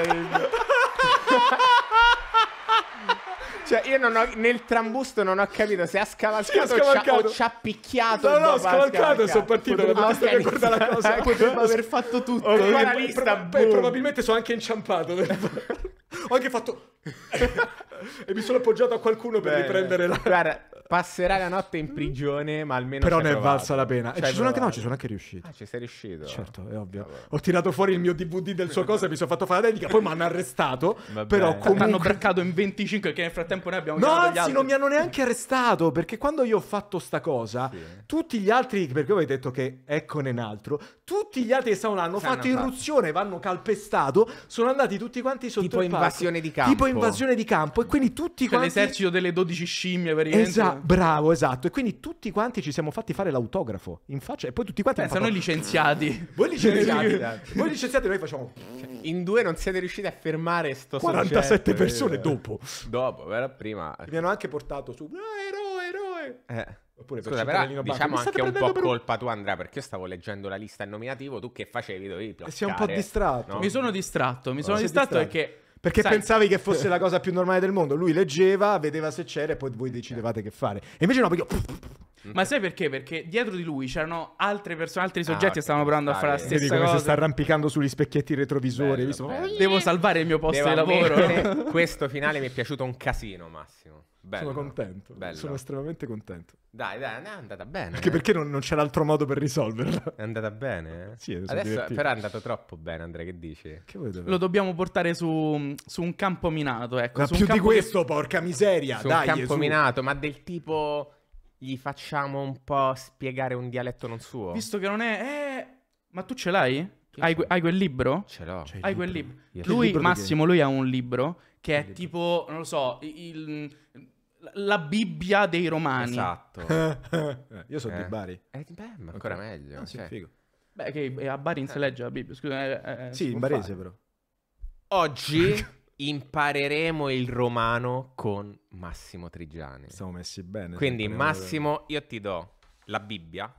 Cioè, io non ho, nel trambusto non ho capito se ha scavalcato, sì, ha o ci ha picchiato. No, no, ho scavalcato e sono partito. Potremmo, ah, okay. guarda la cosa. Eh, potremmo aver fatto tutto. Okay, la lista, prob- eh, probabilmente sono anche inciampato. ho anche fatto... e mi sono appoggiato a qualcuno per Bene. riprendere la... Guarda, passerà la notte in mm. prigione, ma almeno Però ne è valsa la pena. e ci sono, anche, no, ci sono anche riuscito. Ah, ci sei riuscito. Certo, è ovvio. Ah, ho tirato fuori il mio DVD del suo cosa, mi sono fatto fare la dedica, poi mi hanno arrestato. Vabbè. Però comunque... T'hanno braccato in 25 che nel frattempo noi abbiamo No, anzi, non mi hanno neanche arrestato, perché quando io ho fatto sta cosa, sì. tutti gli altri, perché voi avete detto che eccone un altro, tutti gli altri che stavano l'hanno hanno fatto irruzione, vanno calpestato, sono andati tutti quanti sotto tipo il palco. invasione di campo. Tipo invasione di campo e quindi tutti cioè, quanti l'esercito delle 12 scimmie per esatto. Bravo, esatto. E quindi tutti quanti ci siamo fatti fare l'autografo in faccia e poi tutti quanti... Pensa, fatto... noi licenziati. Voi licenziati, voi licenziati, noi facciamo... Cioè, in due non siete riusciti a fermare sto 47 soggetto, eh, persone eh, dopo. Dopo, però prima... Mi hanno anche portato su... Ah, eroe, eroe! Eh. Oppure Scusa, per però diciamo anche un po' per... colpa tua, Andrea, perché io stavo leggendo la lista in nominativo, tu che facevi? Dovevi placcare. Sei un po' distratto. No? Mi sono distratto, mi sono distratto, distratto perché perché Sai. pensavi che fosse la cosa più normale del mondo. Lui leggeva, vedeva se c'era e poi voi decidevate che fare. E invece no, perché... Ma sai perché? Perché dietro di lui c'erano altre persone, altri ah, soggetti ah, che stavano provando a fare la stessa come cosa. come si sta arrampicando sugli specchietti retrovisori. Bello, bello. Devo salvare il mio posto Devo di lavoro. questo finale mi è piaciuto un casino, Massimo. Bello. Sono contento, Bello. sono estremamente contento. Dai, dai, è andata bene. Anche eh? perché non, non c'era altro modo per risolverla. È andata bene. Eh? Sì, Adesso divertito. però è andato troppo bene, Andrea, che dici? Che Lo dobbiamo portare su, su, un campo minato, ecco. Ma su più di questo, che... porca miseria, su dai. Un campo Gesù. minato, ma del tipo gli facciamo un po' spiegare un dialetto non suo. Visto che non è... Eh... Ma tu ce l'hai? Hai, hai, quel libro? Ce l'ho. Hai libro. quel libro. Yes. Lui, libro Massimo, lui ha un libro che è tipo, non lo so, il, la Bibbia dei Romani. Esatto. Io sono eh. eh. di Bari. Eh, beh, ma ancora okay. meglio. No, ah, sì, cioè. figo. Beh, che a Bari non si legge la Bibbia, scusa. Eh, eh, eh sì, in barese fare. però. Oggi... impareremo il romano con Massimo Trigiani. Siamo messi bene. Quindi Massimo, io ti do la Bibbia.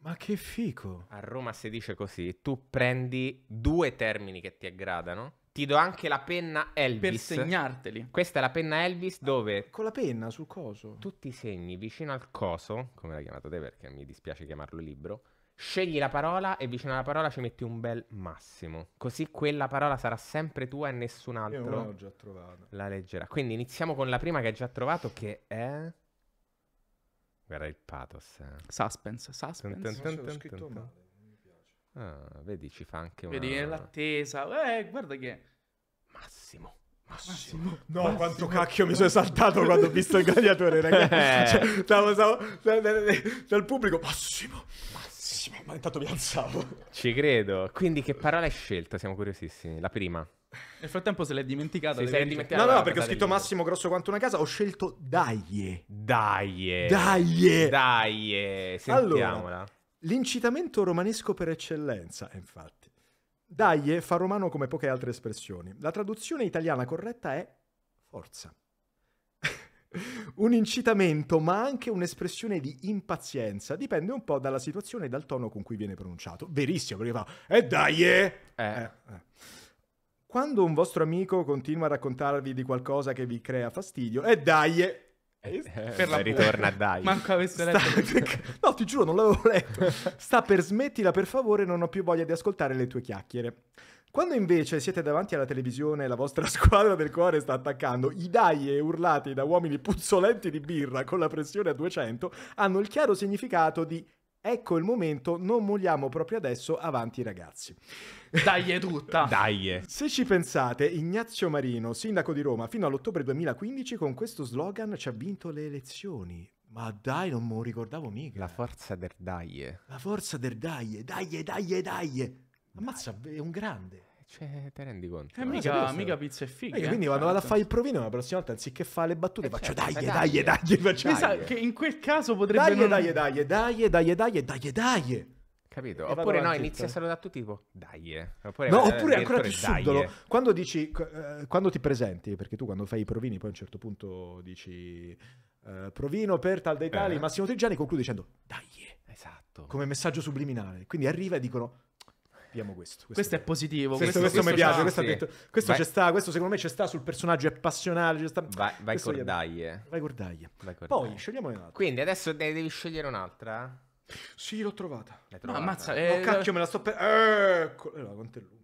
Ma che fico. A Roma si dice così, tu prendi due termini che ti aggradano. Ti do anche la penna Elvis. Per segnarteli. Questa è la penna Elvis dove... Con la penna sul coso. Tu ti segni vicino al coso, come l'ha chiamato te perché mi dispiace chiamarlo libro, Scegli la parola e vicino alla parola ci metti un bel massimo. Così quella parola sarà sempre tua e nessun altro. Io già La leggerà. Quindi iniziamo con la prima che hai già trovato, che è. Guarda il pathos. Eh. Suspense, suspense. Tun, tun, scritto male, mi piace. Ah, vedi, ci fa anche una... Vedi, è l'attesa. Eh, guarda che... Massimo. Massimo. No, Massimo. quanto cacchio mi sono saltato quando ho visto il gladiatore, ragazzi. cioè, stavo, stavo, stavo, dal pubblico, Massimo benissimo, ma intanto mi alzavo. Ci credo. Quindi che parola hai scelto? Siamo curiosissimi. La prima. Nel frattempo se l'hai dimenticata. Se dimenticata. No, no, perché ho scritto Massimo grosso quanto una casa, ho scelto Daie. Daie. Daie. Daie. Sentiamola. Allora, l'incitamento romanesco per eccellenza, infatti. Daie fa romano come poche altre espressioni. La traduzione italiana corretta è forza un incitamento, ma anche un'espressione di impazienza. Dipende un po' dalla situazione e dal tono con cui viene pronunciato. Verissimo, perché fa, e eh, dai, eh! Eh. eh! eh. Quando un vostro amico continua a raccontarvi di qualcosa che vi crea fastidio, e dai, eh! per la ritorna a Dai. Manco avesse letto. Sta... No, ti giuro, non l'avevo letto. Sta per smettila, per favore, non ho più voglia di ascoltare le tue chiacchiere. Quando invece siete davanti alla televisione e la vostra squadra del cuore sta attaccando, i daie urlati da uomini puzzolenti di birra con la pressione a 200 hanno il chiaro significato di Ecco il momento, non molliamo proprio adesso, avanti ragazzi. Dai tutta! Dai! Se ci pensate, Ignazio Marino, sindaco di Roma, fino all'ottobre 2015 con questo slogan ci ha vinto le elezioni. Ma dai, non me lo ricordavo mica. La forza del dai. La forza del dai, dai, dai, dai. Ammazza, è un grande. Cioè, te rendi conto? Eh, mica, mica pizza e figa. Ecco, eh, quindi quando vado a esatto. fare il provino, la prossima volta anziché fare le battute, eh, faccio certo, dai, dai, dai, faccio. Mi sa che in quel caso potrebbe. Dai, dai, dai, dai, dai, dai, dai, dai. Capito? E oppure no, inizia a salutare tutti tipo dai. Eh. Oppure, no, eh, oppure ancora più subdolo. Quando dici, quando ti presenti, perché tu quando fai i provini poi a un certo punto dici uh, provino per tal dei tali, eh. Massimo Trigiani conclude dicendo dai. Esatto. Come messaggio subliminale. Quindi arriva e dicono abbiamo questo. Questo, questo è positivo. Questo, questo, questo mi piace, questo, detto, questo ci sta, questo secondo me ci sta sul personaggio, è passionale. Sta, vai, vai cordaglie. Vai cordaglie. Vai cordaglie. Poi scegliamo un'altra. Quindi adesso devi scegliere un'altra. Sì, l'ho trovata. trovata. No, ammazza. Oh, eh, no, cacchio, me la sto per... Ecco, eh, con te lui.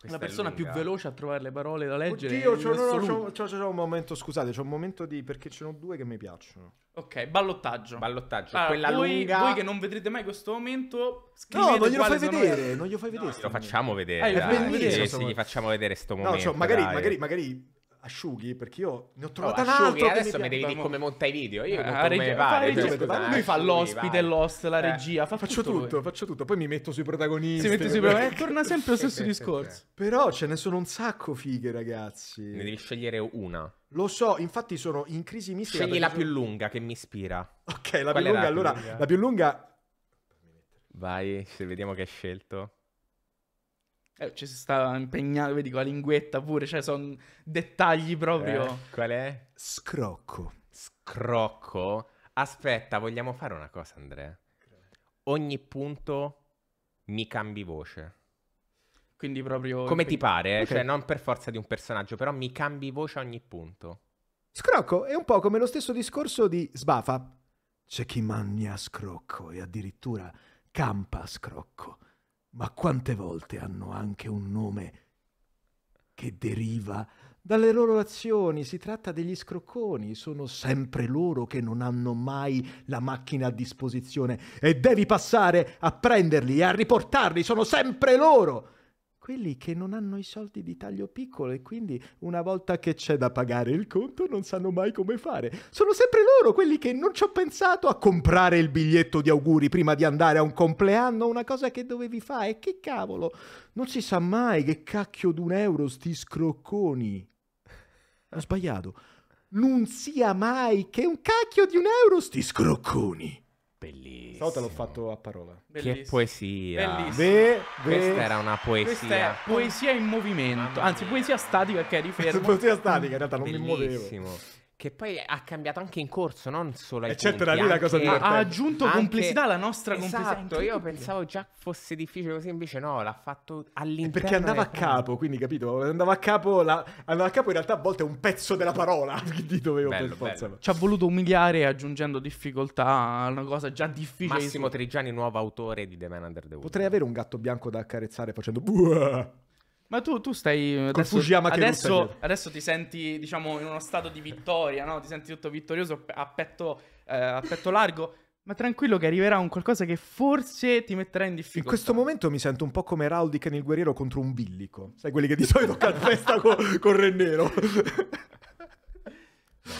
Questa la persona più veloce a trovare le parole da leggere. Oddio, c'ho, no, no, c'ho, c'ho, c'ho un momento, scusate, c'ho un momento di... perché ce ne sono due che mi piacciono. Ok, ballottaggio. Ballottaggio, allora, quella voi, lunga... Voi che non vedrete mai questo momento, scrivete No, non glielo fai vedere, non glielo fai vedere. No, lo facciamo vedere, eh, dai. Vedere. Sì, sì, gli facciamo vedere sto momento, No, cioè, magari, magari, magari asciughi perché io ne ho oh, trovato oh, un altro adesso mi, devi dire come monta i video io eh, come reg- pare, fa eh. regia, fa, lui fa l'ospite l'host la regia eh, fa faccio tutto, tutto faccio tutto poi mi metto sui protagonisti si mette sui protagonisti eh, torna sempre lo stesso discorso però ce ne sono un sacco fighe ragazzi ne devi scegliere una lo so, infatti sono in crisi mistica. Scegli la più lunga che mi ispira. Ok, la Qual più lunga, la allora, più lunga? la più lunga... Vai, se vediamo che hai scelto. Eh, ci si sta impegnando, vedi, con la linguetta pure, cioè sono dettagli proprio. Eh, qual è? Scrocco. Scrocco? Aspetta, vogliamo fare una cosa, Andrea? Ogni punto mi cambi voce. Quindi proprio... Come ti pare, eh? okay. cioè non per forza di un personaggio, però mi cambi voce a ogni punto. Scrocco è un po' come lo stesso discorso di Sbafa. C'è chi mangia scrocco e addirittura campa scrocco ma quante volte hanno anche un nome che deriva dalle loro azioni, si tratta degli scrocconi, sono sempre loro che non hanno mai la macchina a disposizione e devi passare a prenderli e a riportarli, sono sempre loro quelli che non hanno i soldi di taglio piccolo e quindi una volta che c'è da pagare il conto non sanno mai come fare. Sono sempre loro quelli che non ci ho pensato a comprare il biglietto di auguri prima di andare a un compleanno, una cosa che dovevi fare. Che cavolo, non si sa mai che cacchio d'un euro sti scrocconi. Ho sbagliato. Non sia mai che un cacchio di un euro sti scrocconi. Bellissimo. Stavolta l'ho fatto a parola. Bellissimo. Che poesia. Bellissimo. Be- be- Questa era una poesia. Questa è poesia in movimento. Anzi, poesia statica che di fermo. poesia statica, in realtà non Bellissimo. mi muovevo. Che poi ha cambiato anche in corso, non solo ai Eccetera, punti, lì la cosa divertente. Ha aggiunto anche... complessità alla nostra esatto, complessità. Esatto, io pensavo già fosse difficile così, invece no, l'ha fatto all'interno. Perché andava a capo, quindi capito? Andava a capo, la... andava a capo in realtà a volte è un pezzo della parola, quindi dovevo bello, per forza. Ci ha voluto umiliare aggiungendo difficoltà a una cosa già difficile. Massimo Trigiani, nuovo autore di The Man Under the Wood. Potrei avere un gatto bianco da accarezzare facendo... Buah! Ma tu, tu stai. Adesso, adesso, adesso, ti senti, diciamo, in uno stato di vittoria, no? Ti senti tutto vittorioso a petto, eh, a petto largo. Ma tranquillo che arriverà un qualcosa che forse ti metterà in difficoltà. In questo momento mi sento un po' come Raudic nel guerriero contro un villico. Sai quelli che di solito calpesta con, con Rennero.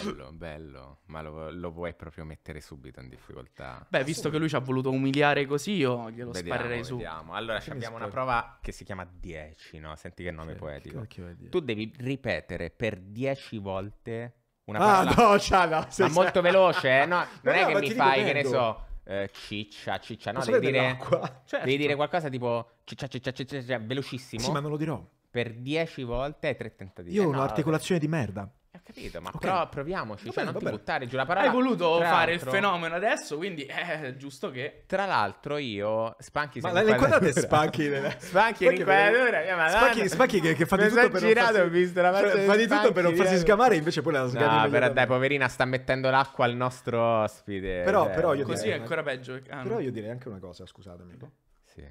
Bello, bello, ma lo, lo, vuoi proprio mettere subito in difficoltà? Beh, visto che lui ci ha voluto umiliare così, io glielo vediamo, sparerei su. Vediamo. Allora, abbiamo una prova che si chiama 10, no? Senti che nome che, poetico. Che tu devi ripetere per 10 volte una ah, parola. Ah, no, cioè, no, ma molto veloce, eh? no, non no, è che mi fai, che ne so... Eh, ciccia, ciccia, no, devi dire, certo. devi dire qualcosa tipo ciccia, ciccia, ciccia, ciccia, velocissimo. Sì, ma non lo dirò. Per 10 volte e tre tentativi. Io ho eh, no, un'articolazione di merda. Ho capito, ma okay. però proviamoci, vabbè, cioè non vabbè. ti buttare giù la parola. Hai voluto Tra fare l'altro... il fenomeno adesso, quindi è giusto che... Tra l'altro io, Spanchi... Ma le inquadrate Spanchi... Nella... Spanchi in inquadratura, per... Spanchi, Spanchi che, che fa di tutto per girato, non farsi... visto la cioè, fa di tutto per non farsi eh. sgamare, invece poi la sgamare. No, però dai, poverina, sta mettendo l'acqua al nostro ospite. Però, eh, però io Così direi, è ancora peggio. Ah, però io direi anche una cosa, scusatemi. No? Sì.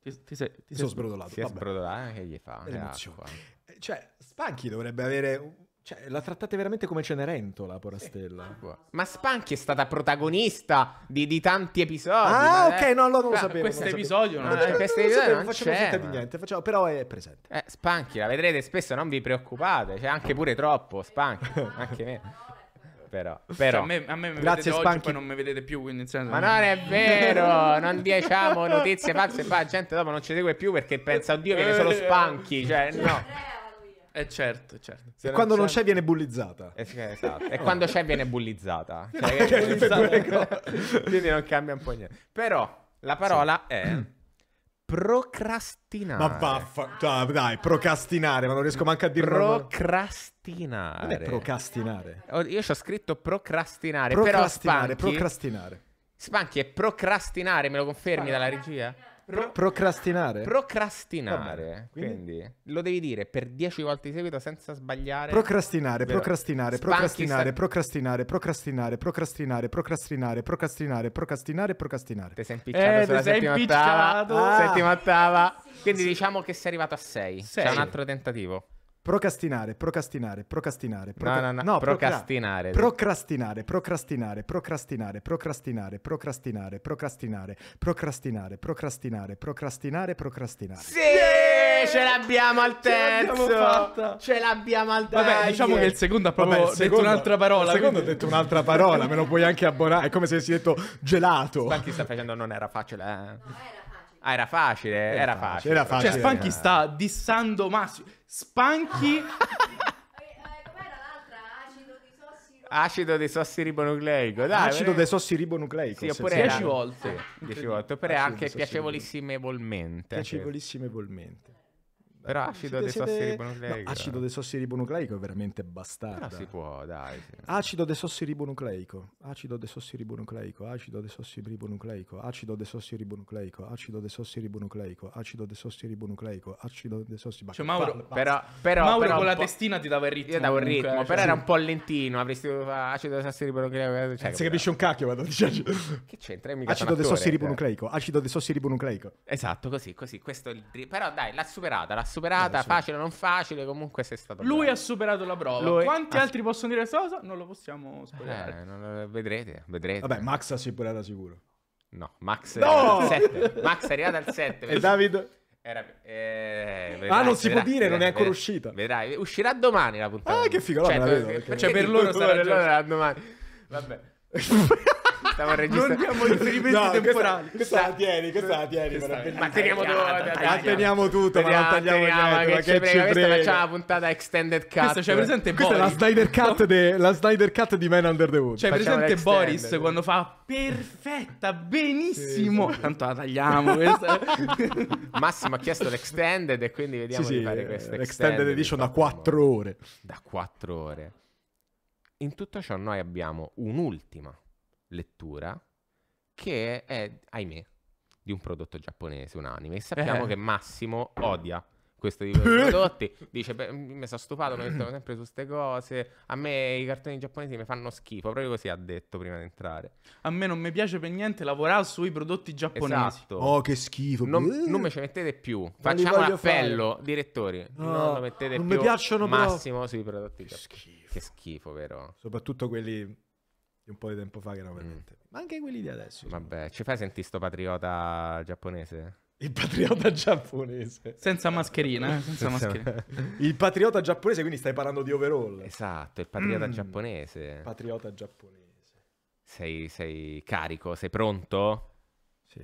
Ti, ti, sei, ti, ti sbrodolato. Si sei sbrodolato, eh, che gli fa? Cioè, Spanchi dovrebbe avere cioè, la trattate veramente come Cenerentola, Porastella. Sì. Ah. Ma Spanchi è stata protagonista di, di tanti episodi. Ah, ok, no, allora non lo sapevo. Questo episodio non, ah, non, queste non, non, non facciamo finta di niente, facciamo, però è presente. Eh, Spanchi, la vedrete spesso, non vi preoccupate. Cioè, anche pure troppo, Spanchi, anche me. Però, però. Cioè, a me, a me Grazie, Spanchi. Oggi, poi non mi vedete più, quindi senso... Ma non è vero, non diciamo notizie pazze, la gente dopo non ci segue più perché pensa, oddio, viene solo Spanchi, cioè no. Eh certo, certo. e quando c'è... non c'è viene bullizzata. Eh, esatto. E quando c'è viene bullizzata. Cioè, cioè, Quindi non cambia un po' niente. Però la parola sì. è procrastinare. Ma vaffa, dai, cioè, dai, procrastinare, ma non riesco manco a dirlo. Procrastinare. Non è procrastinare. Io ci ho scritto procrastinare, procrastinare, però Spanchi, procrastinare. Spanchi è procrastinare, me lo confermi dalla regia? Pro- procrastinare? Procrastinare. Quindi? quindi? lo devi dire per dieci volte di seguito senza sbagliare. Procrastinare, Però. procrastinare, procrastinare, procrastinare, procrastinare, procrastinare, procrastinare, procrastinare, procrastinare, procrastinare. Ti sei eh, impicciato eh, sulla sei settima ottava. Ah. Settima ottava. Ah. Quindi diciamo che sei arrivato a sei. 6. C'è un altro tentativo. Procrastinare, procrastinare, procrastinare. Proca- no, no, no, no procrastinare. Procrastinare, procrastinare, procrastinare, procrastinare, procrastinare, procrastinare, procrastinare, procrastinare, procrastinare, procrastinare. Sì! Ce l'abbiamo al terzo! Ce l'abbiamo, ce l'abbiamo al terzo! Vabbè, diciamo che il secondo ha proprio Vabbè, detto un'altra parola. Il secondo ha detto un'altra parola, me lo puoi anche abbonare. È come se avessi detto gelato. Stanchi sta facendo non era facile, eh. No, era Ah, era facile, era, era facile. facile. Era cioè, facile. Cioè, Spanchi sta dissando Massimo. Spanchi... Eh, acido dei sossi ribonucleico, dai. Acido dei sossi ribonucleico. Sì, oppure 10 volte. 10 volte, oppure anche piacevolissimevolmente. Piacevolissimevolmente era acido, acido desossiribonucleico. No, acido dei sossi ribonucleico è veramente bastardo. si può, dai. Sì. Acido dei sossi ribonucleico. acido dei sossi ribonucleico. acido dei sossi ribonucleico. acido dei sossi ribonucleico. acido desossiribonucleico, acido ribonucleico. acido dei desossiribonucleico. Cioè Mauro, però, però, Mauro però con la testina ti dava il ritmo. Io davo il ritmo, cioè, però sì. era un po' lentino, avresti dovuto fare acido dei sossi ribonucleico. Cioè, si capisce un cacchio, vado diciamo. Che c'entra? Mica acido desossiribonucleico, acido ribonucleico. Esatto, così, così, questo è il... Però dai, l'ha superata, l'ha superata, eh, sì. facile o non facile, comunque sei stato Lui bravo. ha superato la prova. Lui Quanti ha... Ah, altri possono dire questa cosa? Non lo possiamo spoilerare. Eh, non... vedrete, vedrete. Vabbè, Max ha superato sicuro. No, Max è no! Max è arrivata al 7. e David... Era, eh, ah, vedrai, ah, non si vedrai, può dire, vedrai, non è ancora uscita. Vedrai, uscirà domani la puntata. Ah, che figo, cioè, la vedo, cioè, per loro sarà, sarà domani. Vabbè. Stavo registrando. Non abbiamo riferimenti no, temporali. Questa, questa la tieni, questa la tieni. Questa ma teniamo tutto. teniamo tutto, ma non tagliamo niente. Che ci prega, questa la puntata extended cut. Questa c'è presente Questa è la Snyder cut, de, la Snyder cut di Man Under the Wood. C'è presente Boris quando fa perfetta, benissimo. Tanto la tagliamo questa. Massimo ha chiesto l'extended e quindi vediamo sì, di fare questa L'extended eh, edition da 4 ore. Da 4 ore. In tutto ciò noi abbiamo un'ultima lettura che è, ahimè, di un prodotto giapponese, un anime. E sappiamo eh. che Massimo odia questo tipo di prodotti. Dice, beh, mi sono stufato, mi mettono sempre su queste cose. A me i cartoni giapponesi mi fanno schifo, proprio così ha detto prima di entrare. A me non mi piace per niente lavorare sui prodotti giapponesi. Esatto. Oh, che schifo. Non, non me ci mettete più. Facciamo un appello, fare. direttori. No, non lo mettete non più. Non mi piacciono Massimo però. sui prodotti che giapponesi. Schifo. Che schifo, vero? Soprattutto quelli di un po' di tempo fa che erano veramente... Mm. Ma anche quelli di adesso. Vabbè, ci fai sentire sto patriota giapponese? Il patriota giapponese. Senza mascherina, eh, Senza Senza mascherina. Il patriota giapponese, quindi stai parlando di overall. Esatto, il patriota mm. giapponese. Patriota giapponese. Sei, sei carico, sei pronto? Sì.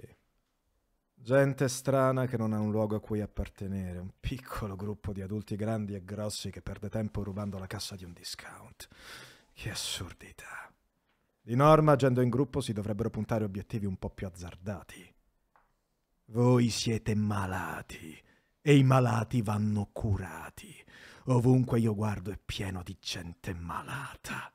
Gente strana che non ha un luogo a cui appartenere, un piccolo gruppo di adulti grandi e grossi che perde tempo rubando la cassa di un discount. Che assurdità. Di norma, agendo in gruppo, si dovrebbero puntare obiettivi un po' più azzardati. Voi siete malati e i malati vanno curati. Ovunque io guardo è pieno di gente malata.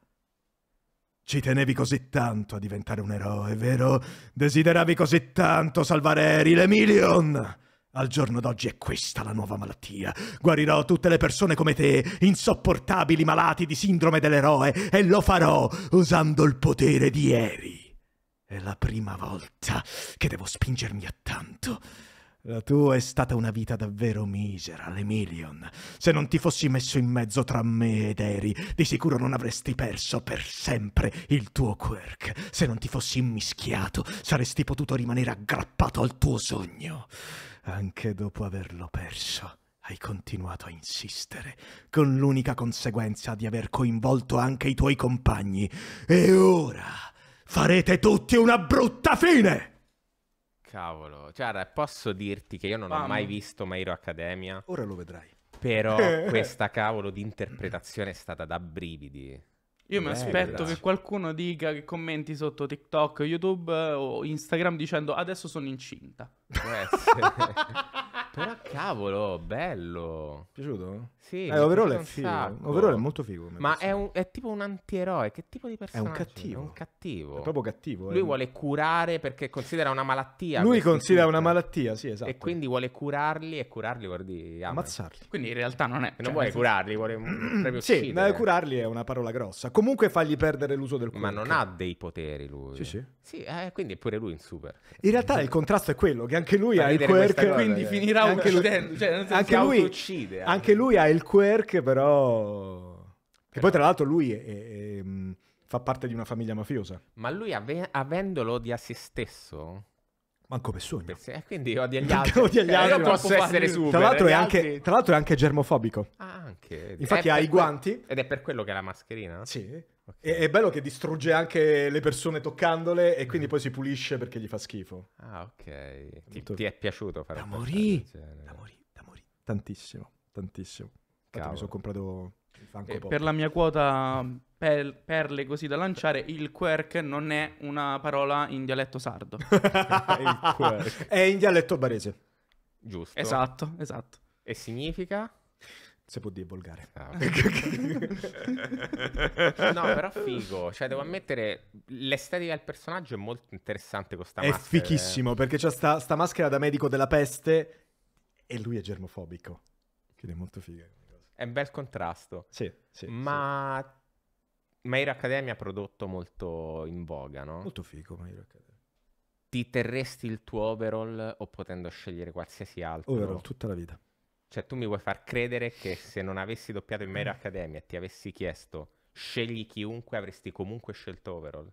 Ci tenevi così tanto a diventare un eroe, vero? Desideravi così tanto salvare Eril Emilion! Al giorno d'oggi è questa la nuova malattia. Guarirò tutte le persone come te, insopportabili malati di sindrome dell'eroe, e lo farò usando il potere di Eri. È la prima volta che devo spingermi a tanto. La tua è stata una vita davvero misera, Lemillion. Se non ti fossi messo in mezzo tra me ed Eri, di sicuro non avresti perso per sempre il tuo quirk. Se non ti fossi immischiato, saresti potuto rimanere aggrappato al tuo sogno anche dopo averlo perso. Hai continuato a insistere, con l'unica conseguenza di aver coinvolto anche i tuoi compagni. E ora farete tutti una brutta fine! Cavolo, cioè, posso dirti che io non Mamma. ho mai visto My Hero Academia. Ora lo vedrai. Però questa cavolo di interpretazione è stata da brividi. Io mi aspetto che qualcuno dica che commenti sotto TikTok, YouTube o Instagram dicendo adesso sono incinta. Però cavolo, bello. Piaciuto? Sì. Eh, overall è figo. Overall è molto figo. Ma è, un, è, tipo un antieroe. Che tipo di persona? È un cattivo. È un cattivo. È proprio cattivo. Lui eh. vuole curare perché considera una malattia. Lui considera una malattia, sì, esatto. E quindi vuole curarli e curarli vuol dire ammazzarli. Quindi in realtà non è. Cioè, non vuole senso... curarli, vuole proprio Sì, uccidere. curarli è una parola grossa. Comunque fagli perdere l'uso del cuore. Ma non ha dei poteri lui. Sì, sì. Sì, eh, quindi è pure lui in super. In realtà il contrasto è quello che anche lui ha il quirk. Cosa, quindi ragazzi. Cioè. finirà anche uccidendo. Lui, cioè, anche, lui, uccide, anche lui ha il quirk, però... Che poi tra l'altro lui è, è, è, fa parte di una famiglia mafiosa. Ma lui ave- avendolo di a se stesso Manco per sogno. Eh, quindi odia gli altri. odia gli eh, altri. Eh, posso essere super. Tra eh, l'altro, è anche, tra l'altro è anche germofobico. Ah, anche. Infatti eh, ha i guanti. Que... Ed è per quello che ha la mascherina? Sì. Okay. E, è bello che distrugge anche le persone toccandole e quindi mm. poi si pulisce perché gli fa schifo. Ah, ok. Ti, ti è piaciuto fare Da morì. Da morì, da morì. Tantissimo, tantissimo. Infatti Cavolo. mi sono comprato eh, per la mia quota per, perle così da lanciare, il quirk non è una parola in dialetto sardo. il quirk. È in dialetto barese. Giusto. Esatto, esatto. E significa? Se può dire volgare. Ah, no, però figo. Cioè, devo ammettere, l'estetica del personaggio è molto interessante con sta è maschera. È eh. fichissimo, perché c'è sta, sta maschera da medico della peste e lui è germofobico. Quindi è molto figo. È un bel contrasto. Sì, sì. Ma sì. My Hero Academia ha prodotto molto in voga, no? Molto figo My Hero Ti terresti il tuo overall o potendo scegliere qualsiasi altro? Overall tutta la vita. Cioè tu mi vuoi far credere che se non avessi doppiato in Mairo Hero Academia e ti avessi chiesto scegli chiunque avresti comunque scelto overall?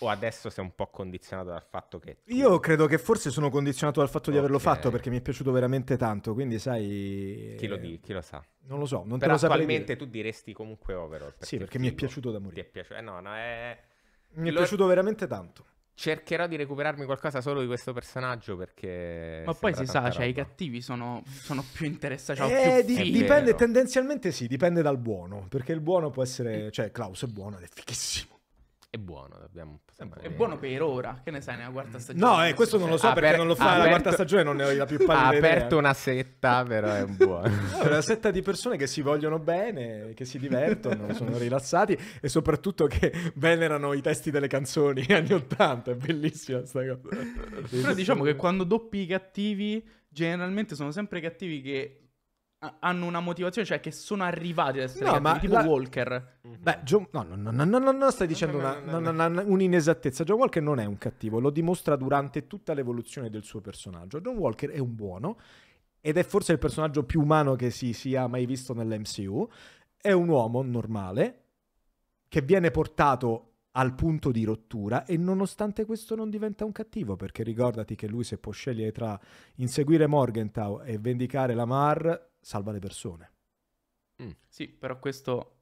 o adesso sei un po' condizionato dal fatto che... Tu... Io credo che forse sono condizionato dal fatto di averlo fatto perché mi è piaciuto veramente tanto, quindi sai... Chi lo, eh, di, chi lo sa? Non lo so, non Però te lo attualmente tu diresti comunque overall. Perché sì, perché mi è piaciuto da morire. Ti è piaciuto? Eh, no, no, è... Mi è lo... piaciuto veramente tanto. Cercherò di recuperarmi qualcosa solo di questo personaggio perché... Ma poi si sa, roba. cioè i cattivi sono, sono più interessati. Cioè, eh, più di, dipende, tendenzialmente sì, dipende dal buono, perché il buono può essere... Cioè Klaus è buono ed è fichissimo. È buono, dobbiamo... È buono per ora, che ne sai, nella quarta mm. stagione? No, eh, questo non lo so aper- perché non lo fa aperto... la quarta stagione, non ne ho la più pallida Ha aperto idea. una setta, però è buono. no, una setta di persone che si vogliono bene, che si divertono, sono rilassati e soprattutto che venerano i testi delle canzoni anni Ottanta, è bellissima questa cosa. però diciamo che quando doppi i cattivi, generalmente sono sempre cattivi che hanno una motivazione, cioè che sono arrivati ad essere no, cattivi, tipo la... Walker. Mhm. Beh, John... no, no, no, no, no, no, stai dicendo no, no, una, una, un'inesattezza. John Walker non è un cattivo, lo dimostra durante tutta l'evoluzione del suo personaggio. John Walker è un buono ed è forse il personaggio più umano che si sia mai visto nell'MCU. È un uomo normale che viene portato al punto di rottura e nonostante questo non diventa un cattivo perché ricordati che lui se può scegliere tra inseguire Morgenthau e vendicare Lamar salva le persone. Mm, sì, però questo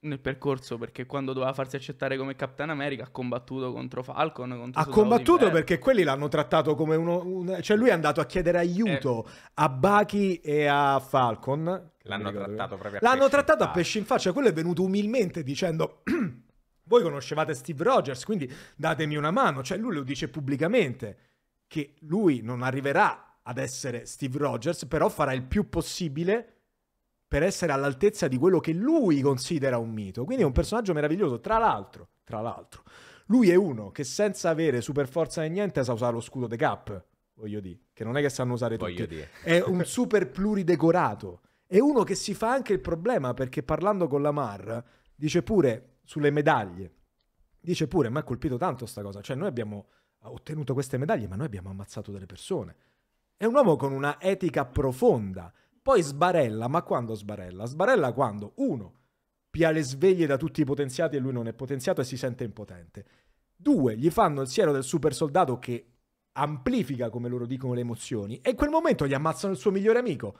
nel percorso perché quando doveva farsi accettare come Captain America ha combattuto contro Falcon contro ha Soldado combattuto perché quelli l'hanno trattato come uno un... cioè lui è andato a chiedere aiuto eh. a Bucky e a Falcon l'hanno trattato proprio a l'hanno trattato a pesce in faccia quello è venuto umilmente dicendo voi conoscevate Steve Rogers quindi datemi una mano cioè lui lo dice pubblicamente che lui non arriverà ad essere Steve Rogers, però farà il più possibile per essere all'altezza di quello che lui considera un mito. Quindi è un personaggio meraviglioso. Tra l'altro, tra l'altro, lui è uno che senza avere super forza né niente sa usare lo scudo The Gap, voglio dire, che non è che sanno usare voglio tutti. Dire. È un super pluridecorato. È uno che si fa anche il problema perché parlando con Lamar dice pure sulle medaglie, dice pure, mi ha colpito tanto sta cosa, cioè noi abbiamo ottenuto queste medaglie ma noi abbiamo ammazzato delle persone è un uomo con una etica profonda. Poi sbarella, ma quando sbarella? Sbarella quando, uno, pia le sveglie da tutti i potenziati e lui non è potenziato e si sente impotente. Due, gli fanno il siero del super soldato che amplifica, come loro dicono, le emozioni e in quel momento gli ammazzano il suo migliore amico.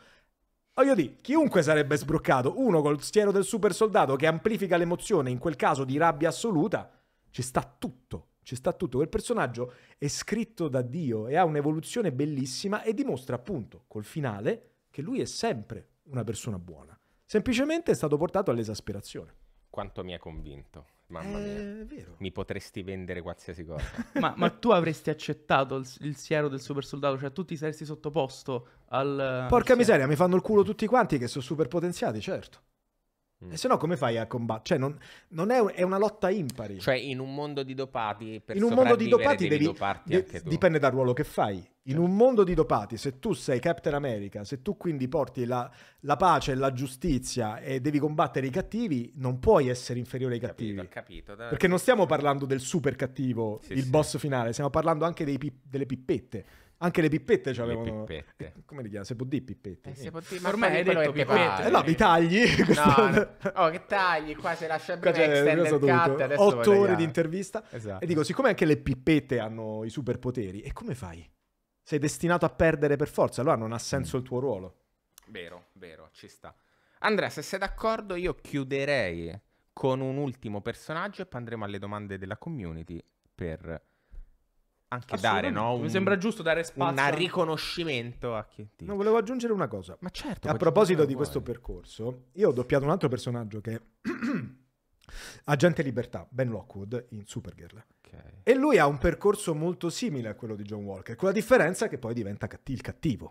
Voglio dire, chiunque sarebbe sbroccato, uno col siero del super soldato che amplifica l'emozione, in quel caso di rabbia assoluta, ci sta tutto ci sta tutto. Quel personaggio è scritto da Dio e ha un'evoluzione bellissima e dimostra appunto col finale che lui è sempre una persona buona. Semplicemente è stato portato all'esasperazione. Quanto mi ha convinto. Mamma eh, mia, mi potresti vendere qualsiasi cosa. ma, ma, tu avresti accettato il, il siero del super soldato? Cioè, tu ti saresti sottoposto al. Porca al miseria, mi fanno il culo tutti quanti che sono super potenziati, certo. Mm. E se no come fai a combattere? Cioè, non, non è, è, una lotta impari. Cioè, in un mondo di dopati, per in un mondo di dopati devi, doparti de- anche tu. Dipende dal ruolo che fai. In certo. un mondo di dopati, se tu sei Captain America, se tu quindi porti la, la pace e la giustizia e devi combattere i cattivi, non puoi essere inferiore ai cattivi. Capito, dai. Perché non stiamo parlando del super cattivo, sì, il sì. boss finale, stiamo parlando anche pi- delle pippette. Anche le pippette c'avevano. Le pippette. Eh, come li chiama? Se può dire pippette. Eh, sì. Ma ormai hai detto pippette. Eh, no, mi tagli. No, no. Oh, che tagli, qua se lascia bene extended cut. Otto ore di intervista. Esatto. E dico, siccome anche le pippette hanno i superpoteri, e come fai? Sei destinato a perdere per forza, allora non ha senso mm. il tuo ruolo. Vero, vero, ci sta. Andrea, se sei d'accordo, io chiuderei con un ultimo personaggio e poi andremo alle domande della community per anche dare, no? Un, Mi sembra giusto dare spazio. Un riconoscimento a chi ti... No, volevo aggiungere una cosa. Ma certo. A proposito di vuoi. questo percorso, io ho doppiato un altro personaggio che... Agente Libertà, Ben Lockwood in Supergirl. Okay. E lui ha un percorso molto simile a quello di John Walker, con la differenza che poi diventa catti- il cattivo.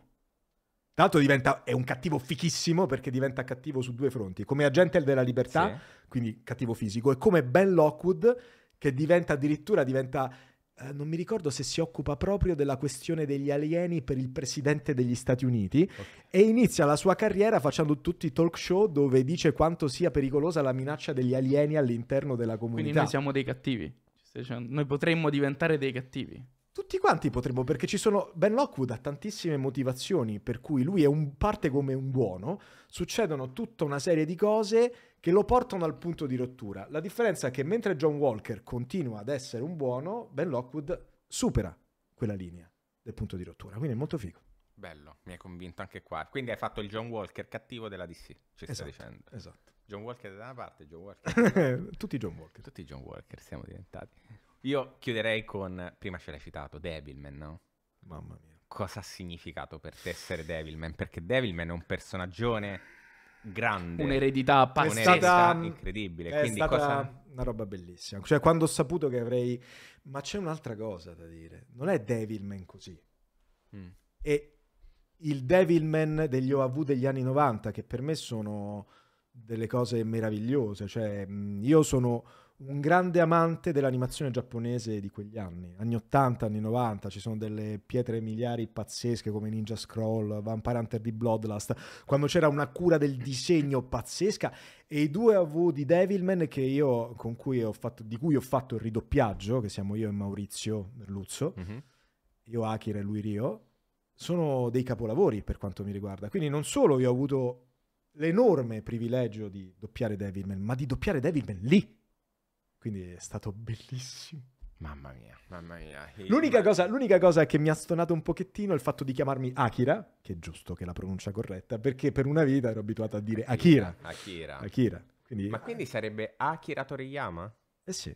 Tra l'altro diventa, è un cattivo fichissimo perché diventa cattivo su due fronti, come agente della libertà, sì. quindi cattivo fisico, e come Ben Lockwood che diventa addirittura diventa eh, non mi ricordo se si occupa proprio della questione degli alieni per il presidente degli Stati Uniti okay. e inizia la sua carriera facendo tutti i talk show dove dice quanto sia pericolosa la minaccia degli alieni all'interno della comunità. Quindi noi siamo dei cattivi, cioè, cioè, noi potremmo diventare dei cattivi. Tutti quanti potremmo, perché ci sono. Ben Lockwood ha tantissime motivazioni per cui lui è un parte come un buono, succedono tutta una serie di cose che lo portano al punto di rottura. La differenza è che mentre John Walker continua ad essere un buono, Ben Lockwood supera quella linea del punto di rottura, quindi è molto figo. Bello, mi hai convinto anche qua. Quindi hai fatto il John Walker cattivo della DC, ci esatto, stai dicendo. Esatto. John Walker da una parte, John Walker. Tutti John Walker. Tutti John Walker siamo diventati. Io chiuderei con, prima ce l'hai citato, Devilman, no? Mamma mia. Cosa ha significato per te essere Devilman? Perché Devilman è un personaggione grande. Un'eredità pazzesca. Stata, incredibile. È Quindi stata cosa... una roba bellissima. Cioè, quando ho saputo che avrei... Ma c'è un'altra cosa da dire. Non è Devilman così. Mm. E il Devilman degli OAV degli anni 90, che per me sono delle cose meravigliose. Cioè, mm, io sono un grande amante dell'animazione giapponese di quegli anni, anni 80, anni 90, ci sono delle pietre miliari pazzesche come Ninja Scroll, Vampire Hunter di Bloodlust, quando c'era una cura del disegno pazzesca e i due AV di Devilman io, cui fatto, di cui ho fatto il ridoppiaggio, che siamo io e Maurizio Merluzzo, mm-hmm. io Akira e lui Rio, sono dei capolavori per quanto mi riguarda. Quindi non solo io ho avuto l'enorme privilegio di doppiare Devilman, ma di doppiare Devilman lì quindi è stato bellissimo. Mamma mia, mamma mia. L'unica cosa, l'unica cosa, che mi ha stonato un pochettino è il fatto di chiamarmi Akira, che è giusto che la pronuncia corretta, perché per una vita ero abituato a dire Akira. Akira. Akira. Akira. Quindi... Ma quindi sarebbe Akira Toriyama? Eh sì.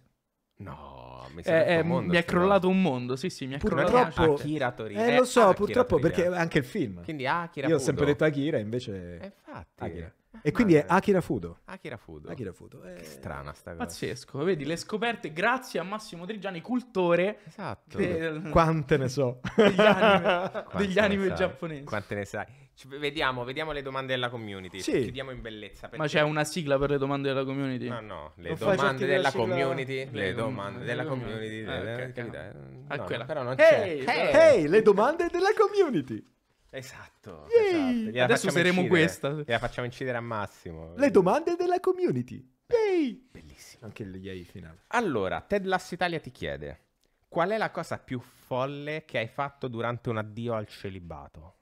No mi, eh, eh, mondo, mi è crollato un mondo, sì sì, mi è purtroppo, crollato un mondo. Akira Torino. Eh, eh, lo so, Akira purtroppo, Toriyama. perché anche il film. Quindi Akira Io Fudo. ho sempre detto Akira, invece... Eh, infatti. Akira. E ah, quindi è Akira Fudo. Akira Fudo. Akira Fudo. È... Che strana sta cosa. Pazzesco. Vedi, le scoperte grazie a Massimo Trigiani, cultore. Esatto. Del... Quante ne so. Degli anime, degli anime giapponesi. Quante ne sai. Vediamo, vediamo, le domande della community. Sì. Chiudiamo in bellezza. Perché... Ma c'è una sigla per le domande della community? No, no, le non domande della sigla... community. Le, ah, le domande della community. Però non c'è. Hey, hey, le domande della community. Esatto. esatto. Adesso useremo questa. E la facciamo incidere a massimo. Le domande della community. Yay. Bellissimo. Anche il yay finale. Allora, Ted Lasso Italia ti chiede: Qual è la cosa più folle che hai fatto durante un addio al celibato?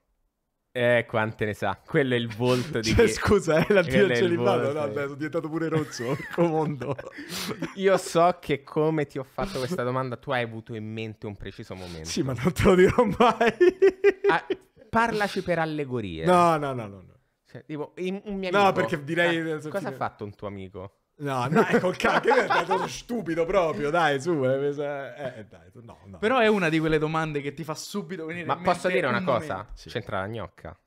Eh, quante ne sa. Quello è il volto di... Cioè, chi... Scusa, eh, la al celibata. no, beh, sono diventato pure rozzo, mondo. Io so che come ti ho fatto questa domanda tu hai avuto in mente un preciso momento. Sì, ma non te lo dirò mai. Ah, parlaci per allegorie. No, no, no, no. no. Cioè, tipo, un mio amico... No, perché direi... Ah, cosa ha fatto un tuo amico? No, dai, col cacchio, è stupido proprio, dai, su. Presa... Eh, eh, eh, dai, no, no. Però è una di quelle domande che ti fa subito venire Ma posso dire una un cosa? Momento. C'entra la gnocca.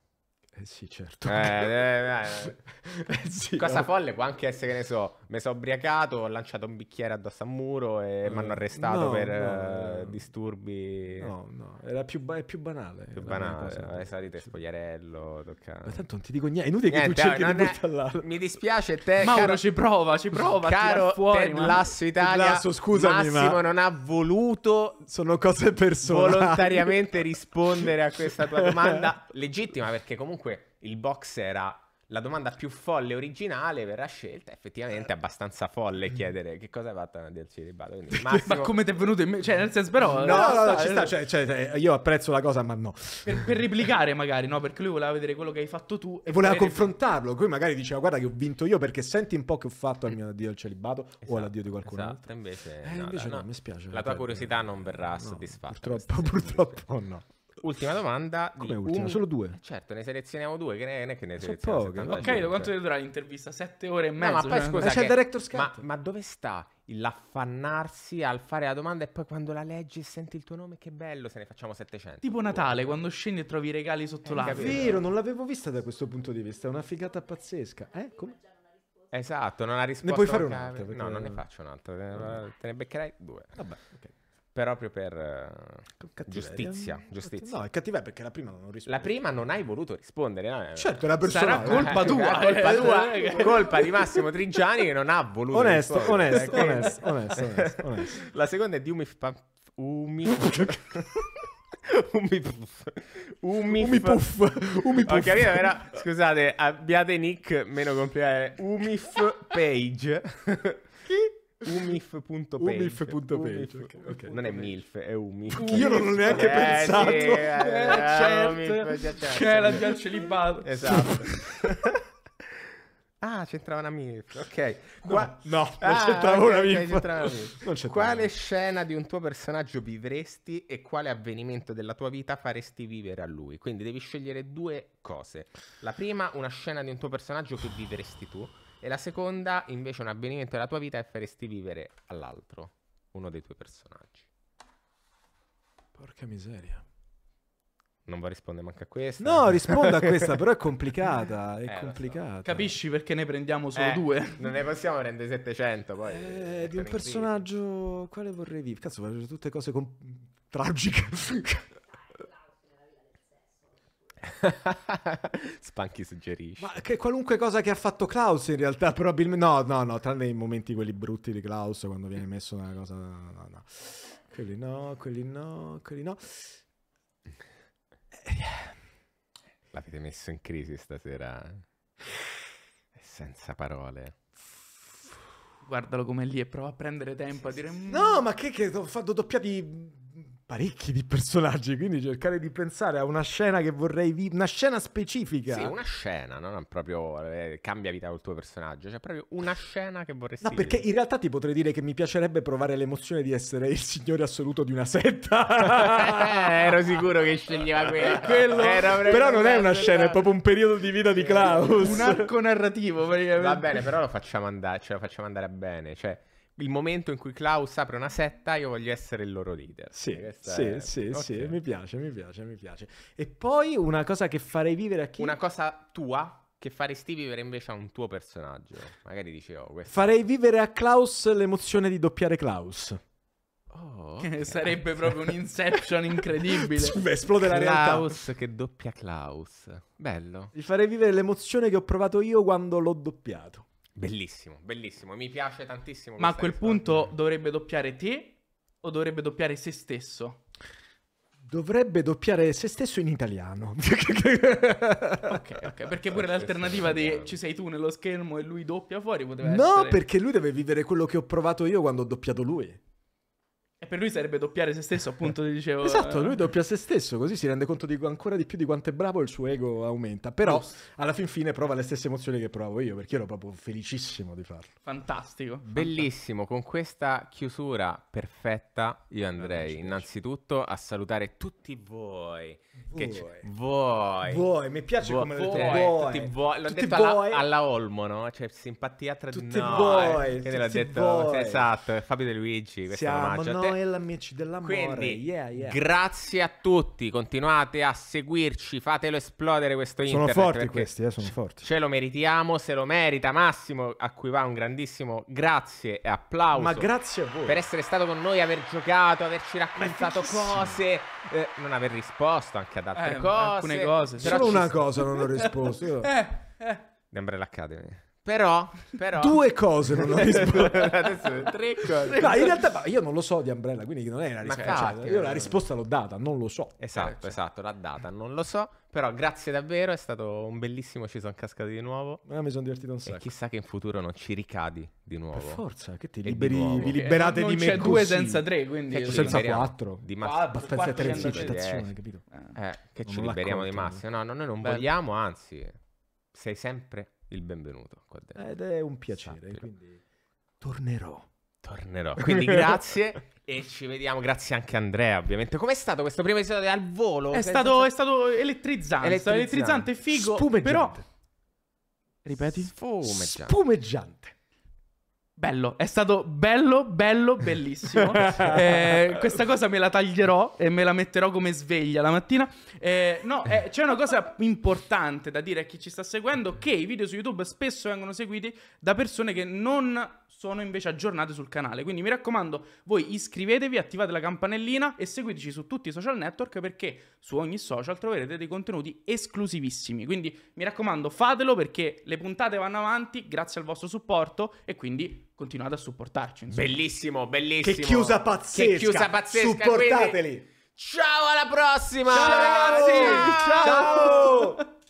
Eh sì, certo. Eh, eh, eh. eh, sì, Cosa no. folle può anche essere che ne so, mi sono ubriacato, ho lanciato un bicchiere addosso a un muro e eh, mi hanno arrestato no, per no, disturbi. No, no, era più, ba- più banale. Più banale, cosa, salite spogliarello, tocca... Ma tanto non ti dico niente, è inutile niente, che tu cerchi di buttarla. Mi dispiace te, Mauro caro... ci prova, ci prova, caro fuori, Ted Lasso Italia. Lasso, scusami, Massimo ma... non ha voluto sono cose personali. Volontariamente rispondere a questa tua domanda legittima perché comunque il box era la domanda più folle originale verrà scelta. Effettivamente è eh. abbastanza folle mm. chiedere che cosa hai fatto a Nadia Ciribaldo. Massimo... ma come ti è venuto in mente? Cioè, nel senso, però. No, eh, no, no, no ci eh, sta. Cioè, cioè, cioè, io apprezzo la cosa, ma no. Per, per, replicare, magari, no? Perché lui voleva vedere quello che hai fatto tu. E voleva confrontarlo. Poi magari diceva, guarda, che ho vinto io perché senti un po' che ho fatto al mio addio al celibato esatto, o all'addio di qualcun esatto. altro. Invece, eh, invece no, no, mi spiace. La tua cioè, curiosità non verrà soddisfatta. Purtroppo, purtroppo no. Ultima domanda. Come ultima? Un... Solo due? Certo, ne selezioniamo due, che ne, è che ne so selezioniamo poche. Ok, quanto durerà l'intervista? Sette ore e mezzo. No, ma poi cioè... scusa, c'è che... director Ma, ma, dove sta l'affannarsi al fare la domanda e poi quando la leggi e senti il tuo nome, che bello, se ne facciamo 700. Tipo boh. Natale, oh. quando scendi e trovi i regali sotto eh, È vero, non l'avevo vista da questo punto di vista, è una figata pazzesca. Eh, come... Esatto, non ha risposto. Ne puoi fare un'altra? No, non ne faccio un'altra, te ne beccherai due. Vabbè, ok proprio per eh, giustizia, giustizia. No, è cattiva perché la prima non risponde. La prima non hai voluto rispondere. No? Eh, certo, la persona. Sarà colpa tua, colpa eh, tua, colpa di Massimo Trigiani che non ha voluto onesto, rispondere. Onesto, onesto, onesto, onesto, onesto. La seconda è di Umif... Umif... Umipuf. Umipuf. Umipuf. Umipuf. Ok, però, scusate, abbiate nick meno complicati. Umif Page. Umif.page. Umif. Okay, okay. Non è MILF, è Umif. Io non ho neanche eh, pensato. Sì, eh, eh, eh, certo. Eh, umif, c'è la già celibato. Esatto. ah, c'entrava una MILF. Ok. Qua... No, no, non ah, c'entrava una MILF. C'entrava MILF. Non c'entrava quale scena di un tuo personaggio vivresti e quale avvenimento della tua vita faresti vivere a lui? Quindi devi scegliere due cose. La prima, una scena di un tuo personaggio che vivresti tu e la seconda, invece, un avvenimento della tua vita e faresti vivere all'altro, uno dei tuoi personaggi. Porca miseria. Non va a rispondere manco a questa. No, rispondo a questa, però è complicata. È eh, complicata. So. Capisci perché ne prendiamo solo eh, due? Non ne possiamo prendere 700 poi. Eh, eh, di un personaggio... Quale vorrei vivere? Cazzo, voglio tutte cose com... tragiche. Spanky suggerisce. Ma che qualunque cosa che ha fatto Klaus in realtà probabilmente... No, no, no, tranne i momenti quelli brutti di Klaus quando viene messo una cosa... No, no, no. Quelli no, quelli no, quelli no. Eh, l'avete messo in crisi stasera. Eh? Senza parole guardalo come lì e prova a prendere tempo a dire no mm". ma che, che ho fatto doppiati parecchi di personaggi, quindi cercare di pensare a una scena che vorrei vivere, una scena specifica. Sì, una scena, non proprio eh, cambia vita col tuo personaggio, cioè proprio una scena che vorresti No, perché in realtà ti potrei dire che mi piacerebbe provare l'emozione di essere il signore assoluto di una setta. eh, ero sicuro che sceglieva quello. quello però non è una scena, è esatto. proprio un periodo di vita di Klaus. un arco narrativo, praticamente. Va bene, però lo facciamo andare, ce lo facciamo andare bene, cioè il momento in cui Klaus apre una setta, io voglio essere il loro leader. Sì, sì, è... sì, okay. sì, mi piace, mi piace, mi piace. E poi una cosa che farei vivere a chi... Una cosa tua che faresti vivere invece a un tuo personaggio. Magari dicevo oh, questo... Farei vivere a Klaus l'emozione di doppiare Klaus. Oh, okay. Sarebbe proprio un inception incredibile. Beh, esplode Klaus la realtà. Klaus che doppia Klaus. Bello. Gli farei vivere l'emozione che ho provato io quando l'ho doppiato. Bellissimo, bellissimo, mi piace tantissimo. Ma a quel punto dovrebbe doppiare te o dovrebbe doppiare se stesso? Dovrebbe doppiare se stesso in italiano. ok, ok, perché pure l'alternativa di ci sei tu nello schermo e lui doppia fuori poteva no, essere... No, perché lui deve vivere quello che ho provato io quando ho doppiato lui. E per lui sarebbe doppiare se stesso, appunto, dicevo. Esatto, eh. lui doppia se stesso, così si rende conto di, ancora di più di quanto è bravo e il suo ego aumenta. Però Just. alla fin fine prova le stesse emozioni che provo io, perché ero proprio felicissimo di farlo. Fantastico. Bellissimo, con questa chiusura perfetta io andrei innanzitutto a salutare tutti voi. Vuoi. Che voi. Voi, mi piace voi. come lo Vuoi. Voi. Tutti voi. L'ho tutti detto Alla, alla, Olmo, no? Cioè simpatia tra di noi. Tutti voi. Quindi l'ho detto. Voi. Esatto, Fabio De Luigi, questo Siamo è omaggio a te. Noel, amici dell'amore. Quindi, yeah, yeah. grazie a tutti. Continuate a seguirci, fatelo esplodere questo sono internet. Sono forti questi, eh, sono forti. Ce lo meritiamo, se lo merita Massimo, a cui va un grandissimo grazie e applauso. Ma grazie a voi. Per essere stato con noi, aver giocato, averci raccontato cose, eh, non aver risposto anche ad altre eh, cose. Alcune cose. Solo una sta... cosa non ho risposto. Io... eh, eh. The Umbrella però, però... Due cose non ho risposto. Adesso tre cose. No, in realtà io non lo so di Umbrella, quindi non è una risposta. Ma Cioè, io la eh. risposta l'ho data, non lo so. Esatto, eh, esatto, l'ha data, non lo so. Però grazie davvero, è stato un bellissimo ci sono cascati di nuovo. Ma mi sono divertito un sacco. E chissà che in futuro non ci ricadi di nuovo. Per forza, che ti liberi, vi eh, liberate eh, non di non C'è due senza tre, quindi che senza quattro. Di massimo. Ah, abbastanza tre citazioni, capito? Eh, che non ci liberiamo di massimo. No, no, noi non vogliamo, anzi, sei sempre il benvenuto qua dentro. Ed è un piacere, Sappilo. quindi tornerò. Tornerò. Quindi grazie e ci vediamo. Grazie anche a Andrea, ovviamente. Com'è stato questo primo episodio al volo? È, cioè, stato, è stato, elettrizzante. Elettrizzante, elettrizzante figo. Spumeggiante. Però... Ripeti? Spumeggiante. Spumeggiante. Bello, è stato bello, bello, bellissimo. eh, questa cosa me la taglierò e me la metterò come sveglia la mattina. Eh, no, eh, c'è una cosa importante da dire a chi ci sta seguendo, che i video su YouTube spesso vengono seguiti da persone che non sono invece aggiornate sul canale. Quindi mi raccomando, voi iscrivetevi, attivate la campanellina e seguiteci su tutti i social network perché su ogni social troverete dei contenuti esclusivissimi. Quindi mi raccomando, fatelo perché le puntate vanno avanti grazie al vostro supporto e quindi continuate a supportarci. Insomma. Bellissimo, bellissimo. Che chiusa pazzesca. Che chiusa pazzesca. Supportateli. Quindi... Ciao alla prossima! Ciao ragazzi! Ciao! Ciao!